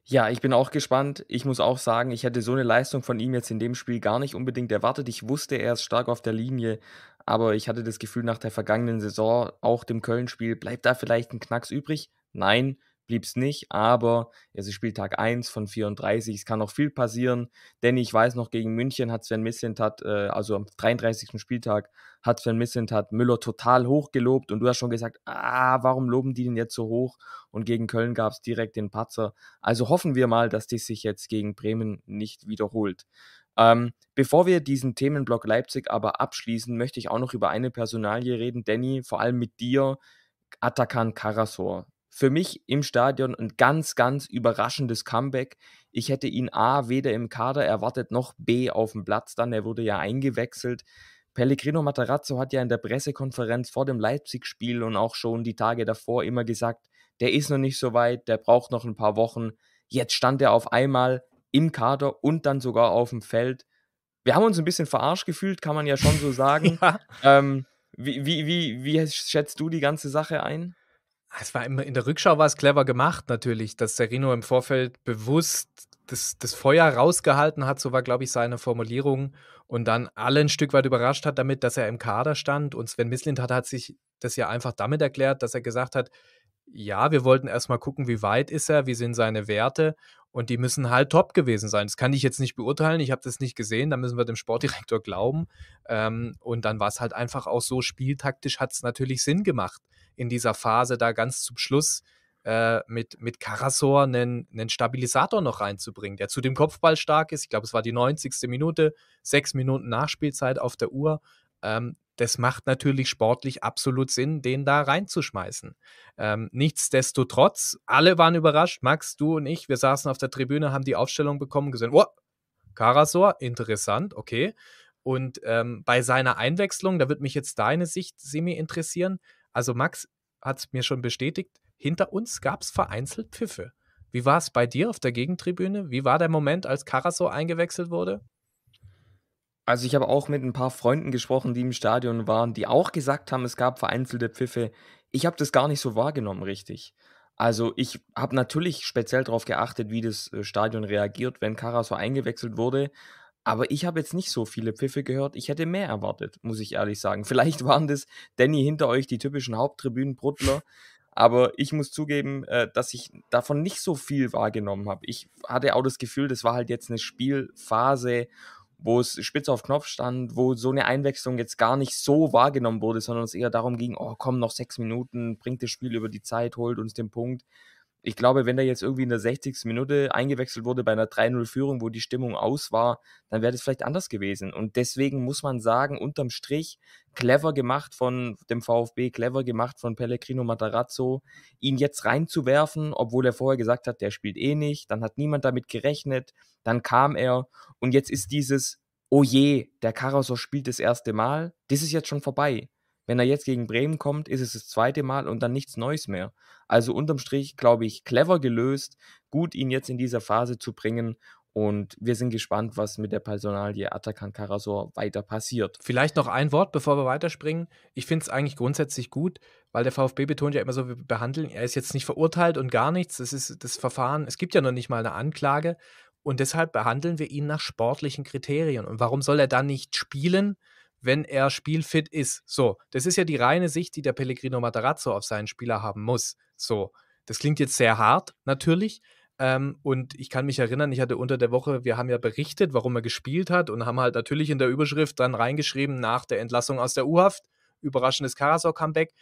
Ja, ich bin auch gespannt. Ich muss auch sagen, ich hätte so eine Leistung von ihm jetzt in dem Spiel gar nicht unbedingt erwartet. Ich wusste, er ist stark auf der Linie, aber ich hatte das Gefühl, nach der vergangenen Saison, auch dem Köln-Spiel, bleibt da vielleicht ein Knacks übrig? Nein, blieb es nicht, aber es ist Spieltag 1 von 34, es kann noch viel passieren, denn ich weiß noch, gegen München hat Sven Mislintat, äh, also am 33. Spieltag, hat Sven Mislintat Müller total hoch gelobt und du hast schon gesagt, ah, warum loben die denn jetzt so hoch? Und gegen Köln gab es direkt den Patzer. Also hoffen wir mal, dass dies sich jetzt gegen Bremen nicht wiederholt. Ähm, bevor wir diesen Themenblock Leipzig aber abschließen, möchte ich auch noch über eine Personalie reden, Danny, vor allem mit dir, Atakan Karasor für mich im Stadion ein ganz, ganz überraschendes Comeback. Ich hätte ihn A weder im Kader erwartet noch B auf dem Platz dann. Er wurde ja eingewechselt. Pellegrino Matarazzo hat ja in der Pressekonferenz vor dem Leipzig-Spiel und auch schon die Tage davor immer gesagt, der ist noch nicht so weit, der braucht noch ein paar Wochen. Jetzt stand er auf einmal im Kader und dann sogar auf dem Feld. Wir haben uns ein bisschen verarscht gefühlt, kann man ja schon so sagen. ja. Ähm, wie, wie, wie, wie schätzt du die ganze Sache ein? Ah, es war immer, in der Rückschau war es clever gemacht, natürlich, dass Serino im Vorfeld bewusst das, das Feuer rausgehalten hat, so war, glaube ich, seine Formulierung, und dann alle ein Stück weit überrascht hat damit, dass er im Kader stand. Und Sven Mislint hat, hat sich das ja einfach damit erklärt, dass er gesagt hat, ja, wir wollten erstmal gucken, wie weit ist er, wie sind seine Werte und die müssen halt top gewesen sein. Das kann ich jetzt nicht beurteilen. Ich habe das nicht gesehen. Da müssen wir dem Sportdirektor glauben. Ähm, und dann war es halt einfach auch so spieltaktisch, hat es natürlich Sinn gemacht, in dieser Phase da ganz zum Schluss äh, mit, mit Karasor einen, einen Stabilisator noch reinzubringen, der zu dem Kopfball stark ist. Ich glaube, es war die 90. Minute, sechs Minuten Nachspielzeit auf der Uhr. Ähm, das macht natürlich sportlich absolut Sinn, den da reinzuschmeißen. Ähm, nichtsdestotrotz, alle waren überrascht. Max, du und ich, wir saßen auf der Tribüne, haben die Aufstellung bekommen, gesehen, oh, Karasor, interessant, okay. Und ähm, bei seiner Einwechslung, da würde mich jetzt deine Sicht semi interessieren. Also Max hat es mir schon bestätigt, hinter uns gab es vereinzelt Pfiffe. Wie war es bei dir auf der Gegentribüne? Wie war der Moment, als Karasor eingewechselt wurde? Also ich habe auch mit ein paar Freunden gesprochen, die im Stadion waren, die auch gesagt haben, es gab vereinzelte Pfiffe. Ich habe das gar nicht so wahrgenommen, richtig. Also ich habe natürlich speziell darauf geachtet, wie das äh, Stadion reagiert, wenn Karaso eingewechselt wurde. Aber ich habe jetzt nicht so viele Pfiffe gehört. Ich hätte mehr erwartet, muss ich ehrlich sagen. Vielleicht waren das, Danny, hinter euch die typischen Haupttribünenbrudler. Aber ich muss zugeben, äh, dass ich davon nicht so viel wahrgenommen habe. Ich hatte auch das Gefühl, das war halt jetzt eine Spielphase wo es spitz auf Knopf stand, wo so eine Einwechslung jetzt gar nicht so wahrgenommen wurde, sondern es eher darum ging, oh komm, noch sechs Minuten, bringt das Spiel über die Zeit, holt uns den Punkt ich glaube, wenn der jetzt irgendwie in der 60. Minute eingewechselt wurde bei einer 3-0-Führung, wo die Stimmung aus war, dann wäre das vielleicht anders gewesen. Und deswegen muss man sagen, unterm Strich, clever gemacht von dem VfB, clever gemacht von Pellegrino Matarazzo, ihn jetzt reinzuwerfen, obwohl er vorher gesagt hat, der spielt eh nicht, dann hat niemand damit gerechnet, dann kam er und jetzt ist dieses, oh je, der Karasor spielt das erste Mal, das ist jetzt schon vorbei. Wenn er jetzt gegen Bremen kommt, ist es das zweite Mal und dann nichts Neues mehr. Also unterm Strich, glaube ich, clever gelöst, gut ihn jetzt in dieser Phase zu bringen und wir sind gespannt, was mit der Personalie Atakan Karasor weiter passiert. Vielleicht noch ein Wort, bevor wir weiterspringen. Ich finde es eigentlich grundsätzlich gut, weil der VfB betont ja immer so, wir behandeln, er ist jetzt nicht verurteilt und gar nichts. Das ist das Verfahren, es gibt ja noch nicht mal eine Anklage. Und deshalb behandeln wir ihn nach sportlichen Kriterien. Und warum soll er dann nicht spielen? wenn er spielfit ist. So, das ist ja die reine Sicht, die der Pellegrino Matarazzo auf seinen Spieler haben muss. So, das klingt jetzt sehr hart, natürlich. Ähm, und ich kann mich erinnern, ich hatte unter der Woche, wir haben ja berichtet, warum er gespielt hat und haben halt natürlich in der Überschrift dann reingeschrieben, nach der Entlassung aus der U-Haft, überraschendes Karasor-Comeback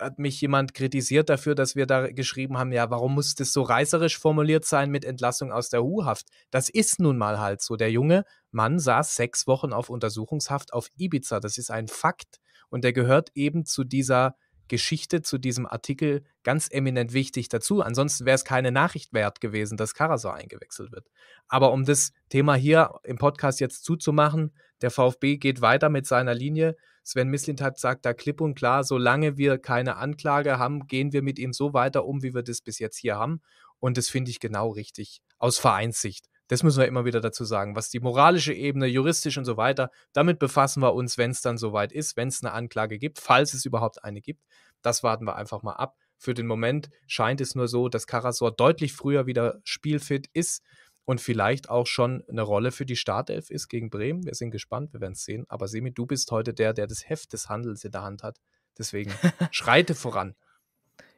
hat mich jemand kritisiert dafür, dass wir da geschrieben haben, ja, warum muss das so reißerisch formuliert sein mit Entlassung aus der Huhaft? Das ist nun mal halt so. Der junge Mann saß sechs Wochen auf Untersuchungshaft auf Ibiza. Das ist ein Fakt. Und der gehört eben zu dieser Geschichte zu diesem Artikel ganz eminent wichtig dazu. Ansonsten wäre es keine Nachricht wert gewesen, dass Karasau eingewechselt wird. Aber um das Thema hier im Podcast jetzt zuzumachen, der VfB geht weiter mit seiner Linie. Sven Mislintat sagt da klipp und klar, solange wir keine Anklage haben, gehen wir mit ihm so weiter um, wie wir das bis jetzt hier haben. Und das finde ich genau richtig aus Vereinssicht das müssen wir immer wieder dazu sagen, was die moralische Ebene, juristisch und so weiter, damit befassen wir uns, wenn es dann soweit ist, wenn es eine Anklage gibt, falls es überhaupt eine gibt. Das warten wir einfach mal ab. Für den Moment scheint es nur so, dass Karasor deutlich früher wieder spielfit ist und vielleicht auch schon eine Rolle für die Startelf ist gegen Bremen. Wir sind gespannt, wir werden es sehen. Aber Semi, du bist heute der, der das Heft des Handels in der Hand hat. Deswegen schreite voran.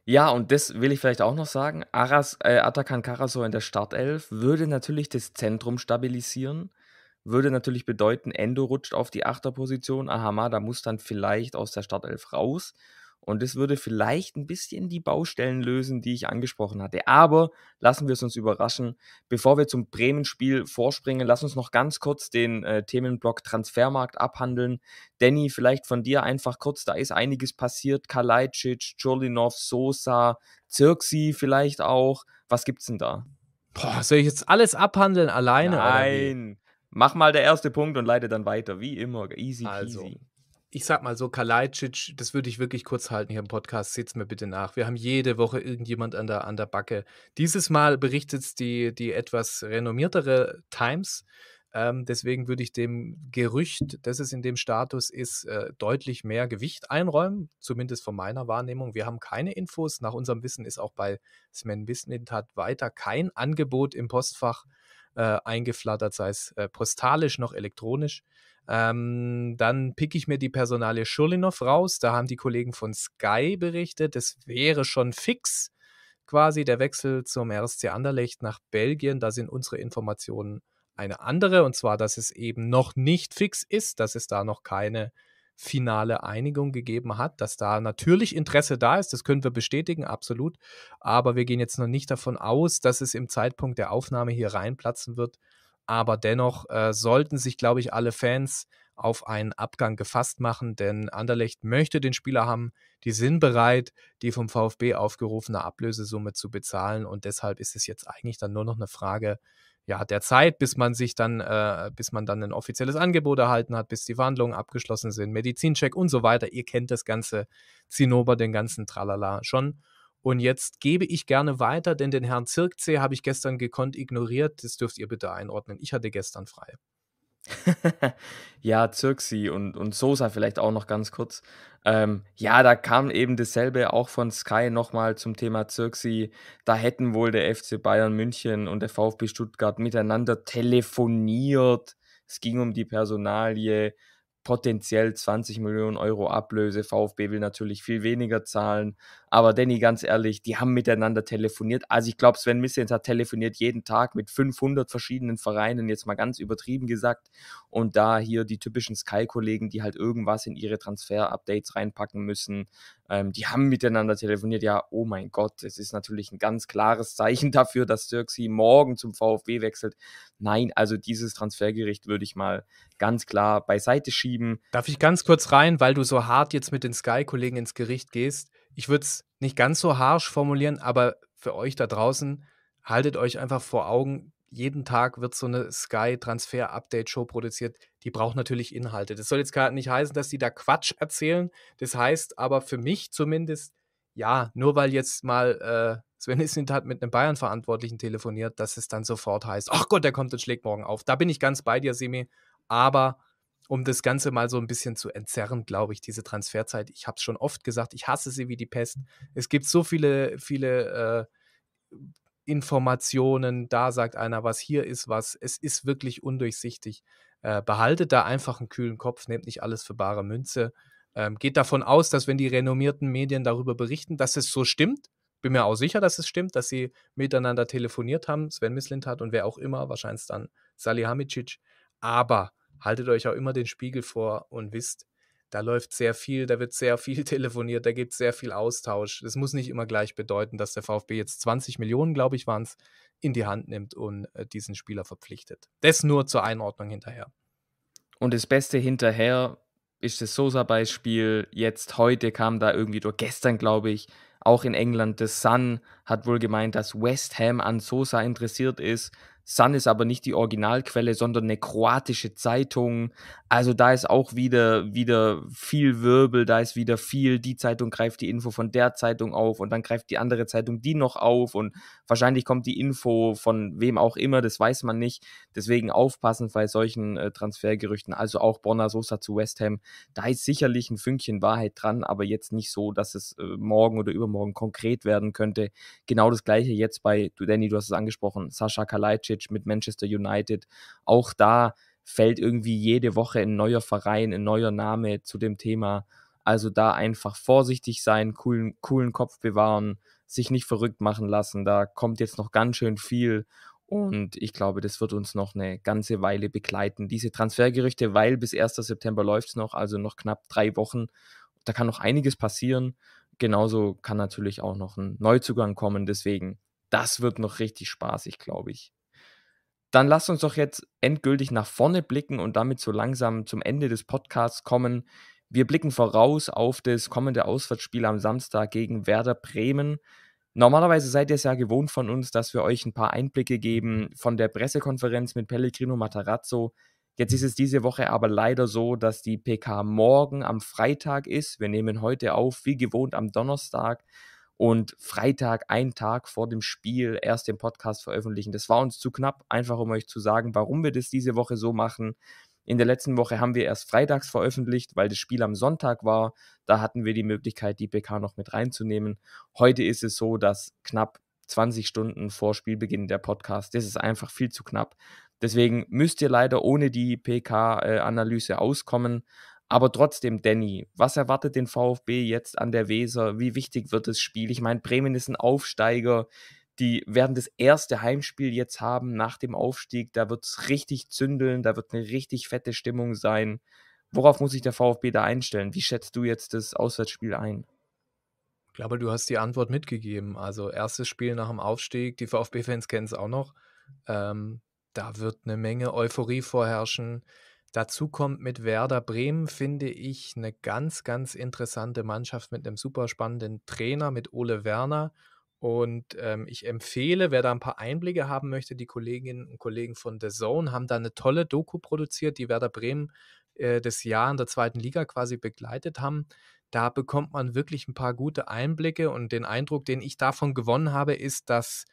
Ja, und das will ich vielleicht auch noch sagen. Aras, äh, Atakan Karasor in der Startelf würde natürlich das Zentrum stabilisieren. Würde natürlich bedeuten, Endo rutscht auf die Achterposition. Ahamada muss dann vielleicht aus der Startelf raus. Und das würde vielleicht ein bisschen die Baustellen lösen, die ich angesprochen hatte. Aber lassen wir es uns überraschen. Bevor wir zum Bremen-Spiel vorspringen, lass uns noch ganz kurz den äh, Themenblock Transfermarkt abhandeln. Danny, vielleicht von dir einfach kurz, da ist einiges passiert. Kalajdzic, Jolinov, Sosa, Zirksi vielleicht auch. Was gibt's denn da? Boah, soll ich jetzt alles abhandeln alleine? Nein. Mach mal der erste Punkt und leite dann weiter. Wie immer. Easy also. peasy. easy ich sag mal so, Kalajdzic, das würde ich wirklich kurz halten hier im Podcast. Seht's mir bitte nach. Wir haben jede Woche irgendjemand an der, an der Backe. Dieses Mal berichtet die, die etwas renommiertere Times. Ähm, deswegen würde ich dem Gerücht, dass es in dem Status ist, äh, deutlich mehr Gewicht einräumen, zumindest von meiner Wahrnehmung. Wir haben keine Infos. Nach unserem Wissen ist auch bei Sven Wisnitat weiter kein Angebot im Postfach äh, eingeflattert, sei es äh, postalisch noch elektronisch. Ähm, dann picke ich mir die Personalie Schurlinov raus. Da haben die Kollegen von Sky berichtet, das wäre schon fix quasi der Wechsel zum RSC Anderlecht nach Belgien. Da sind unsere Informationen eine andere, und zwar, dass es eben noch nicht fix ist, dass es da noch keine finale Einigung gegeben hat, dass da natürlich Interesse da ist, das können wir bestätigen, absolut, aber wir gehen jetzt noch nicht davon aus, dass es im Zeitpunkt der Aufnahme hier reinplatzen wird, aber dennoch äh, sollten sich, glaube ich, alle Fans auf einen Abgang gefasst machen, denn Anderlecht möchte den Spieler haben, die sind bereit, die vom VfB aufgerufene Ablösesumme zu bezahlen und deshalb ist es jetzt eigentlich dann nur noch eine Frage ja, der Zeit, bis man sich dann, äh, bis man dann ein offizielles Angebot erhalten hat, bis die Verhandlungen abgeschlossen sind, Medizincheck und so weiter. Ihr kennt das ganze Zinnober, den ganzen Tralala schon. Und jetzt gebe ich gerne weiter, denn den Herrn Zirkzee habe ich gestern gekonnt ignoriert. Das dürft ihr bitte einordnen. Ich hatte gestern frei. ja, Zirksi und, und Sosa vielleicht auch noch ganz kurz. Ähm, ja, da kam eben dasselbe auch von Sky nochmal zum Thema Zirksi. Da hätten wohl der FC Bayern München und der VfB Stuttgart miteinander telefoniert. Es ging um die Personalie, potenziell 20 Millionen Euro Ablöse. VfB will natürlich viel weniger zahlen. Aber Danny, ganz ehrlich, die haben miteinander telefoniert. Also ich glaube, Sven Missens hat telefoniert jeden Tag mit 500 verschiedenen Vereinen, jetzt mal ganz übertrieben gesagt. Und da hier die typischen Sky-Kollegen, die halt irgendwas in ihre Transfer-Updates reinpacken müssen, ähm, die haben miteinander telefoniert. Ja, oh mein Gott, es ist natürlich ein ganz klares Zeichen dafür, dass Dirksi morgen zum VfB wechselt. Nein, also dieses Transfergericht würde ich mal ganz klar beiseite schieben. Darf ich ganz kurz rein, weil du so hart jetzt mit den Sky-Kollegen ins Gericht gehst? ich würde es nicht ganz so harsh formulieren, aber für euch da draußen, haltet euch einfach vor Augen, jeden Tag wird so eine Sky-Transfer-Update-Show produziert. Die braucht natürlich Inhalte. Das soll jetzt gar nicht heißen, dass die da Quatsch erzählen. Das heißt aber für mich zumindest, ja, nur weil jetzt mal äh, Sven Isnint hat mit einem Bayern-Verantwortlichen telefoniert, dass es dann sofort heißt, ach Gott, der kommt und schlägt morgen auf. Da bin ich ganz bei dir, Simi. Aber um das Ganze mal so ein bisschen zu entzerren, glaube ich, diese Transferzeit. Ich habe es schon oft gesagt, ich hasse sie wie die Pest. Es gibt so viele, viele äh, Informationen, da sagt einer was, hier ist was. Es ist wirklich undurchsichtig. Äh, behaltet da einfach einen kühlen Kopf, nehmt nicht alles für bare Münze. Ähm, geht davon aus, dass wenn die renommierten Medien darüber berichten, dass es so stimmt, bin mir auch sicher, dass es stimmt, dass sie miteinander telefoniert haben, Sven Mislintat und wer auch immer, wahrscheinlich dann Salihamidzic. Aber haltet euch auch immer den Spiegel vor und wisst, da läuft sehr viel, da wird sehr viel telefoniert, da gibt es sehr viel Austausch. Es muss nicht immer gleich bedeuten, dass der VfB jetzt 20 Millionen, glaube ich, waren es, in die Hand nimmt und äh, diesen Spieler verpflichtet. Das nur zur Einordnung hinterher. Und das Beste hinterher ist das Sosa-Beispiel. Jetzt heute kam da irgendwie durch gestern, glaube ich, auch in England. The Sun hat wohl gemeint, dass West Ham an Sosa interessiert ist. Sun ist aber nicht die Originalquelle, sondern eine kroatische Zeitung. Also da ist auch wieder, wieder viel Wirbel, da ist wieder viel, die Zeitung greift die Info von der Zeitung auf und dann greift die andere Zeitung die noch auf und wahrscheinlich kommt die Info von wem auch immer, das weiß man nicht. Deswegen aufpassen bei solchen äh, Transfergerüchten. Also auch Bonner Sosa zu West Ham, da ist sicherlich ein Fünkchen Wahrheit dran, aber jetzt nicht so, dass es äh, morgen oder übermorgen konkret werden könnte. Genau das gleiche jetzt bei, du Danny, du hast es angesprochen, Sascha Kalajdzic Jovetic, mit Manchester United. Auch da fällt irgendwie jede Woche ein neuer Verein, ein neuer Name zu dem Thema. Also da einfach vorsichtig sein, coolen, coolen Kopf bewahren, sich nicht verrückt machen lassen. Da kommt jetzt noch ganz schön viel. Und ich glaube, das wird uns noch eine ganze Weile begleiten. Diese Transfergerüchte, weil bis 1. September läuft es noch, also noch knapp drei Wochen. Da kann noch einiges passieren. Genauso kann natürlich auch noch ein Neuzugang kommen. Deswegen, das wird noch richtig spaßig, glaube ich. Dann lasst uns doch jetzt endgültig nach vorne blicken und damit so langsam zum Ende des Podcasts kommen. Wir blicken voraus auf das kommende Auswärtsspiel am Samstag gegen Werder Bremen. Normalerweise seid ihr es ja gewohnt von uns, dass wir euch ein paar Einblicke geben von der Pressekonferenz mit Pellegrino Matarazzo. Jetzt ist es diese Woche aber leider so, dass die PK morgen am Freitag ist. Wir nehmen heute auf, wie gewohnt am Donnerstag und Freitag, einen Tag vor dem Spiel, erst den Podcast veröffentlichen. Das war uns zu knapp, einfach um euch zu sagen, warum wir das diese Woche so machen. In der letzten Woche haben wir erst freitags veröffentlicht, weil das Spiel am Sonntag war. Da hatten wir die Möglichkeit, die PK noch mit reinzunehmen. Heute ist es so, dass knapp 20 Stunden vor Spielbeginn der Podcast. Das ist einfach viel zu knapp. Deswegen müsst ihr leider ohne die PK-Analyse äh, auskommen. Aber trotzdem, Danny, was erwartet den VfB jetzt an der Weser? Wie wichtig wird das Spiel? Ich meine, Bremen ist ein Aufsteiger. Die werden das erste Heimspiel jetzt haben nach dem Aufstieg. Da wird es richtig zündeln, da wird eine richtig fette Stimmung sein. Worauf muss sich der VfB da einstellen? Wie schätzt du jetzt das Auswärtsspiel ein? Ich glaube, du hast die Antwort mitgegeben. Also erstes Spiel nach dem Aufstieg, die VfB-Fans kennen es auch noch. Ähm, da wird eine Menge Euphorie vorherrschen. Dazu kommt mit Werder Bremen, finde ich, eine ganz, ganz interessante Mannschaft mit einem super spannenden Trainer, mit Ole Werner. Und ähm, ich empfehle, wer da ein paar Einblicke haben möchte, die Kolleginnen und Kollegen von The Zone haben da eine tolle Doku produziert, die Werder Bremen äh, das Jahr in der zweiten Liga quasi begleitet haben. Da bekommt man wirklich ein paar gute Einblicke und den Eindruck, den ich davon gewonnen habe, ist, dass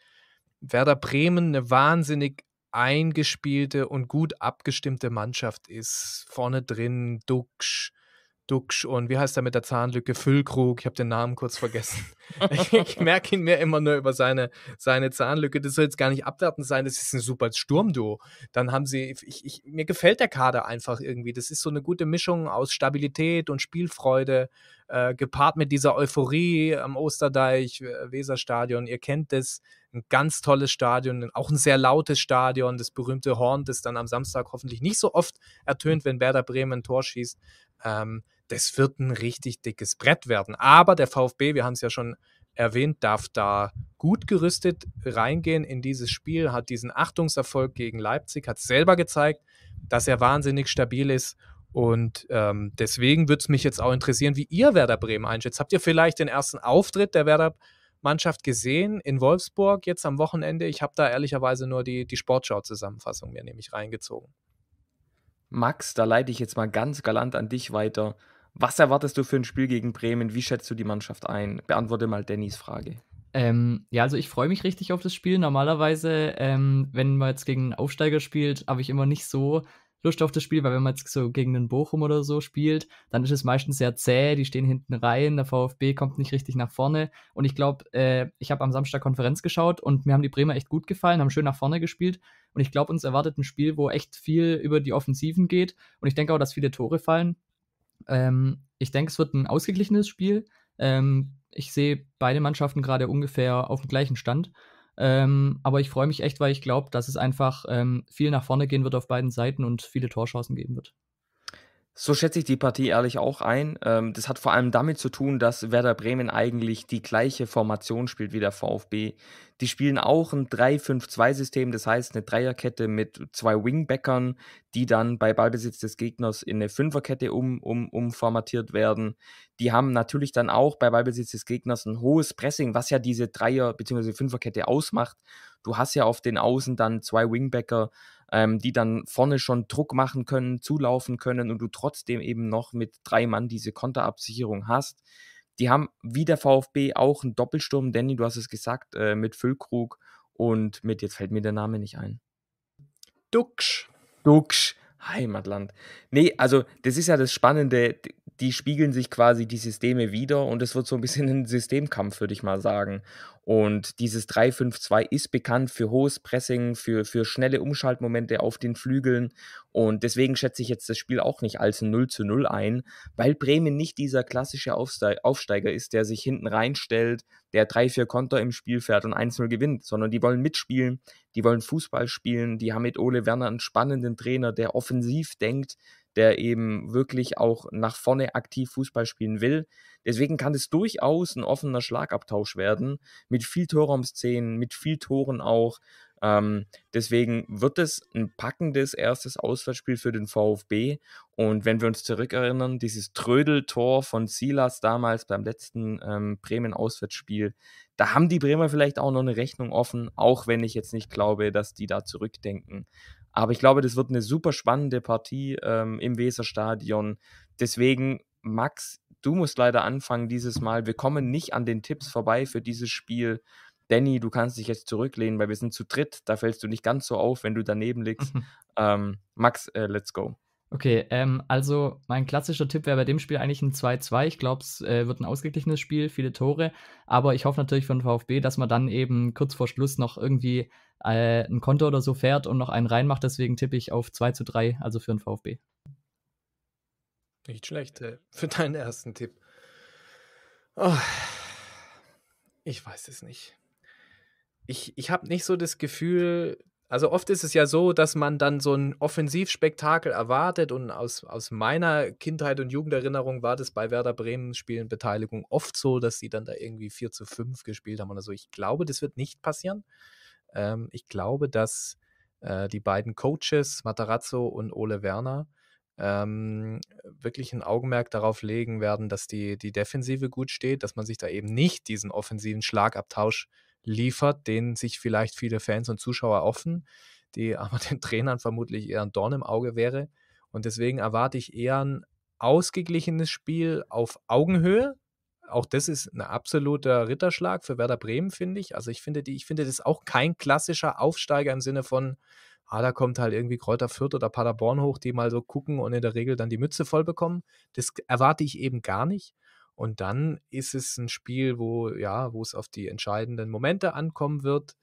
Werder Bremen eine wahnsinnig eingespielte und gut abgestimmte Mannschaft ist. Vorne drin Duxch, Duxch und wie heißt er mit der Zahnlücke? Füllkrug, ich habe den Namen kurz vergessen. ich, merke ihn mir immer nur über seine, seine Zahnlücke. Das soll jetzt gar nicht abwertend sein, das ist ein super Sturmduo. Dann haben sie, ich, ich, mir gefällt der Kader einfach irgendwie. Das ist so eine gute Mischung aus Stabilität und Spielfreude, äh, gepaart mit dieser Euphorie am Osterdeich, äh, Weserstadion. Ihr kennt das ein ganz tolles Stadion, auch ein sehr lautes Stadion, das berühmte Horn, das dann am Samstag hoffentlich nicht so oft ertönt, wenn Werder Bremen ein Tor schießt. Ähm, das wird ein richtig dickes Brett werden. Aber der VfB, wir haben es ja schon erwähnt, darf da gut gerüstet reingehen in dieses Spiel, hat diesen Achtungserfolg gegen Leipzig, hat selber gezeigt, dass er wahnsinnig stabil ist. Und ähm, deswegen würde es mich jetzt auch interessieren, wie ihr Werder Bremen einschätzt. Habt ihr vielleicht den ersten Auftritt der Werder Mannschaft gesehen in Wolfsburg jetzt am Wochenende? Ich habe da ehrlicherweise nur die, die Sportschau-Zusammenfassung mir nämlich reingezogen. Max, da leite ich jetzt mal ganz galant an dich weiter. Was erwartest du für ein Spiel gegen Bremen? Wie schätzt du die Mannschaft ein? Beantworte mal Dennis Frage. Ähm, ja, also ich freue mich richtig auf das Spiel. Normalerweise, ähm, wenn man jetzt gegen einen Aufsteiger spielt, habe ich immer nicht so Lust auf das Spiel, weil wenn man jetzt so gegen einen Bochum oder so spielt, dann ist es meistens sehr zäh, die stehen hinten rein, der VfB kommt nicht richtig nach vorne. Und ich glaube, äh, ich habe am Samstag Konferenz geschaut und mir haben die Bremer echt gut gefallen, haben schön nach vorne gespielt. Und ich glaube, uns erwartet ein Spiel, wo echt viel über die Offensiven geht. Und ich denke auch, dass viele Tore fallen. Ähm, ich denke, es wird ein ausgeglichenes Spiel. Ähm, ich sehe beide Mannschaften gerade ungefähr auf dem gleichen Stand. Ähm, aber ich freue mich echt, weil ich glaube, dass es einfach ähm, viel nach vorne gehen wird auf beiden Seiten und viele Torchancen geben wird. So schätze ich die Partie ehrlich auch ein. Ähm, das hat vor allem damit zu tun, dass Werder Bremen eigentlich die gleiche Formation spielt wie der VfB. Die spielen auch ein 3-5-2-System, das heißt eine Dreierkette mit zwei Wingbackern, die dann bei Ballbesitz des Gegners in eine Fünferkette um, um, umformatiert werden. Die haben natürlich dann auch bei Ballbesitz des Gegners ein hohes Pressing, was ja diese Dreier- bzw. Fünferkette ausmacht. Du hast ja auf den Außen dann zwei Wingbacker, ähm, die dann vorne schon Druck machen können, zulaufen können und du trotzdem eben noch mit drei Mann diese Konterabsicherung hast. Die haben wie der VfB auch einen Doppelsturm, Danny, du hast es gesagt, äh, mit Füllkrug und mit, jetzt fällt mir der Name nicht ein. Duxch. Duxch. Heimatland. Nee, also das ist ja das Spannende die spiegeln sich quasi die Systeme wieder und es wird so ein bisschen ein Systemkampf, würde ich mal sagen. Und dieses 3-5-2 ist bekannt für hohes Pressing, für, für schnelle Umschaltmomente auf den Flügeln. Und deswegen schätze ich jetzt das Spiel auch nicht als ein 0 zu 0 ein, weil Bremen nicht dieser klassische Aufsteiger ist, der sich hinten reinstellt, der 3-4 Konter im Spiel fährt und 1-0 gewinnt, sondern die wollen mitspielen, die wollen Fußball spielen, die haben mit Ole Werner einen spannenden Trainer, der offensiv denkt, der eben wirklich auch nach vorne aktiv Fußball spielen will. Deswegen kann es durchaus ein offener Schlagabtausch werden, mit viel Torraumszenen, mit viel Toren auch. Ähm, deswegen wird es ein packendes erstes Auswärtsspiel für den VfB. Und wenn wir uns zurückerinnern, dieses Trödeltor von Silas damals beim letzten ähm, Bremen-Auswärtsspiel, da haben die Bremer vielleicht auch noch eine Rechnung offen, auch wenn ich jetzt nicht glaube, dass die da zurückdenken. Aber ich glaube, das wird eine super spannende Partie ähm, im Weserstadion. Deswegen, Max, du musst leider anfangen dieses Mal. Wir kommen nicht an den Tipps vorbei für dieses Spiel. Danny, du kannst dich jetzt zurücklehnen, weil wir sind zu dritt. Da fällst du nicht ganz so auf, wenn du daneben liegst. ähm, Max, äh, let's go. Okay, ähm, also mein klassischer Tipp wäre bei dem Spiel eigentlich ein 2-2. Ich glaube, es äh, wird ein ausgeglichenes Spiel, viele Tore. Aber ich hoffe natürlich von VfB, dass man dann eben kurz vor Schluss noch irgendwie äh, ein Konto oder so fährt und noch einen reinmacht. Deswegen tippe ich auf 2 3, also für den VfB. Nicht schlecht äh, für deinen ersten Tipp. Oh, ich weiß es nicht. Ich, ich habe nicht so das Gefühl, also oft ist es ja so, dass man dann so ein Offensivspektakel erwartet und aus, aus meiner Kindheit und Jugenderinnerung war das bei Werder Bremen Spielen Beteiligung oft so, dass sie dann da irgendwie 4 zu 5 gespielt haben oder so. Ich glaube, das wird nicht passieren. Ähm, ich glaube, dass äh, die beiden Coaches, Matarazzo und Ole Werner, ähm, wirklich ein Augenmerk darauf legen werden, dass die, die Defensive gut steht, dass man sich da eben nicht diesen offensiven Schlagabtausch äh, liefert, den sich vielleicht viele Fans und Zuschauer offen, die aber den Trainern vermutlich eher ein Dorn im Auge wäre. Und deswegen erwarte ich eher ein ausgeglichenes Spiel auf Augenhöhe. Auch das ist ein absoluter Ritterschlag für Werder Bremen, finde ich. Also ich finde, die, ich finde das auch kein klassischer Aufsteiger im Sinne von, ah, da kommt halt irgendwie Kräuter Fürth oder Paderborn hoch, die mal so gucken und in der Regel dann die Mütze voll bekommen. Das erwarte ich eben gar nicht. Und dann ist es ein Spiel, wo, ja, wo es auf die entscheidenden Momente ankommen wird.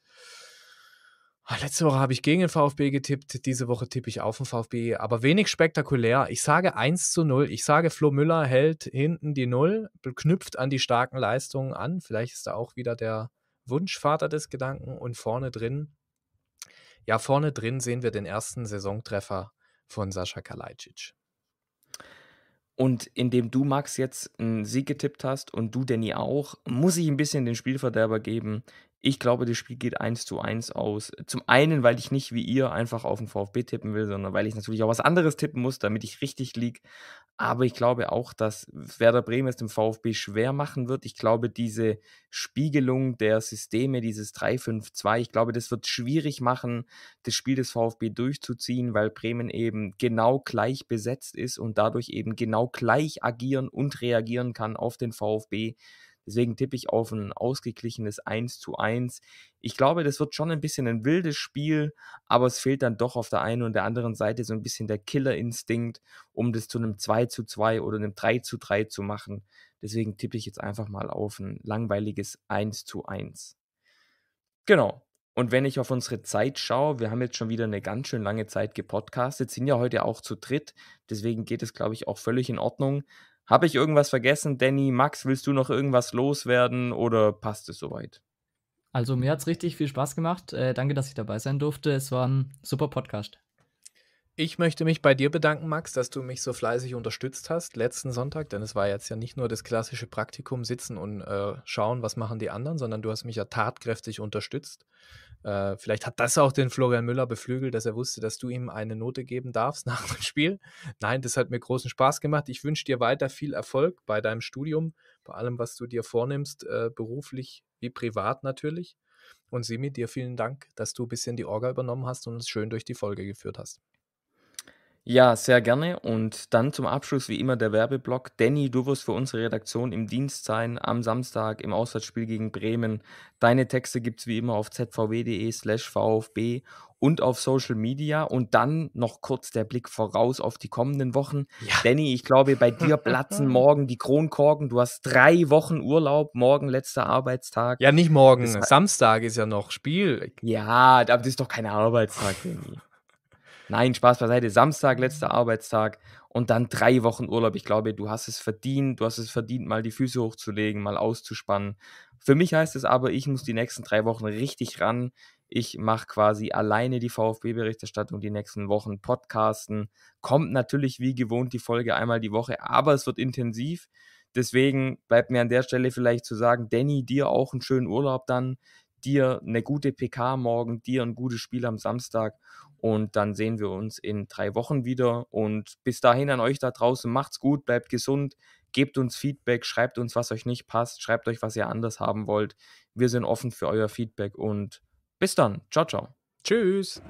Ah, letzte Woche habe ich gegen den VfB getippt, diese Woche tippe ich auf den VfB, aber wenig spektakulär. Ich sage 1 zu 0. Ich sage, Flo Müller hält hinten die 0, knüpft an die starken Leistungen an. Vielleicht ist da auch wieder der Wunschvater des Gedanken und vorne drin. Ja, vorne drin sehen wir den ersten Saisontreffer von Sascha Kalajdzic. Und indem du, Max, jetzt einen Sieg getippt hast und du, Danny, auch, muss ich ein bisschen den Spielverderber geben. Ich glaube, das Spiel geht 1 zu 1 aus. Zum einen, weil ich nicht wie ihr einfach auf den VfB tippen will, sondern weil ich natürlich auch was anderes tippen muss, damit ich richtig liege. Aber ich glaube auch, dass Werder Bremen es dem VfB schwer machen wird. Ich glaube, diese Spiegelung der Systeme, dieses 3-5-2, ich glaube, das wird schwierig machen, das Spiel des VfB durchzuziehen, weil Bremen eben genau gleich besetzt ist und dadurch eben genau gleich agieren und reagieren kann auf den VfB. Deswegen tippe ich auf ein ausgeglichenes 1 zu 1. Ich glaube, das wird schon ein bisschen ein wildes Spiel, aber es fehlt dann doch auf der einen und der anderen Seite so ein bisschen der Killerinstinkt, um das zu einem 2 zu 2 oder einem 3 zu 3 zu machen. Deswegen tippe ich jetzt einfach mal auf ein langweiliges 1 zu 1. Genau. Und wenn ich auf unsere Zeit schaue, wir haben jetzt schon wieder eine ganz schön lange Zeit gepodcastet, sind ja heute auch zu dritt, deswegen geht es, glaube ich, auch völlig in Ordnung. Habe ich irgendwas vergessen? Danny, Max, willst du noch irgendwas loswerden oder passt es soweit? Also mir hat es richtig viel Spaß gemacht. Äh, danke, dass ich dabei sein durfte. Es war ein super Podcast. Ich möchte mich bei dir bedanken, Max, dass du mich so fleißig unterstützt hast letzten Sonntag, denn es war jetzt ja nicht nur das klassische Praktikum sitzen und äh, schauen, was machen die anderen, sondern du hast mich ja tatkräftig unterstützt. Äh, vielleicht hat das auch den Florian Müller beflügelt, dass er wusste, dass du ihm eine Note geben darfst nach dem Spiel. Nein, das hat mir großen Spaß gemacht. Ich wünsche dir weiter viel Erfolg bei deinem Studium, bei allem, was du dir vornimmst, äh, beruflich wie privat natürlich. Und Simi, dir vielen Dank, dass du ein bisschen die Orga übernommen hast und uns schön durch die Folge geführt hast. Ja, sehr gerne. Und dann zum Abschluss wie immer der Werbeblock. Danny, du wirst für unsere Redaktion im Dienst sein, am Samstag im Auswärtsspiel gegen Bremen. Deine Texte gibt es wie immer auf zvw.de slash VfB und auf Social Media. Und dann noch kurz der Blick voraus auf die kommenden Wochen. Ja. Danny, ich glaube, bei dir platzen morgen die Kronkorken. Du hast drei Wochen Urlaub, morgen letzter Arbeitstag. Ja, nicht morgen. Samstag ist ja noch Spiel. Ja, aber das ist doch kein Arbeitstag, Danny. Nein, Spaß beiseite. Samstag, letzter Arbeitstag und dann drei Wochen Urlaub. Ich glaube, du hast es verdient. Du hast es verdient, mal die Füße hochzulegen, mal auszuspannen. Für mich heißt es aber, ich muss die nächsten drei Wochen richtig ran. Ich mache quasi alleine die VfB-Berichterstattung die nächsten Wochen podcasten. Kommt natürlich wie gewohnt die Folge einmal die Woche, aber es wird intensiv. Deswegen bleibt mir an der Stelle vielleicht zu sagen, Danny, dir auch einen schönen Urlaub dann dir eine gute PK morgen, dir ein gutes Spiel am Samstag und dann sehen wir uns in drei Wochen wieder und bis dahin an euch da draußen, macht's gut, bleibt gesund, gebt uns Feedback, schreibt uns, was euch nicht passt, schreibt euch, was ihr anders haben wollt. Wir sind offen für euer Feedback und bis dann. Ciao, ciao. Tschüss.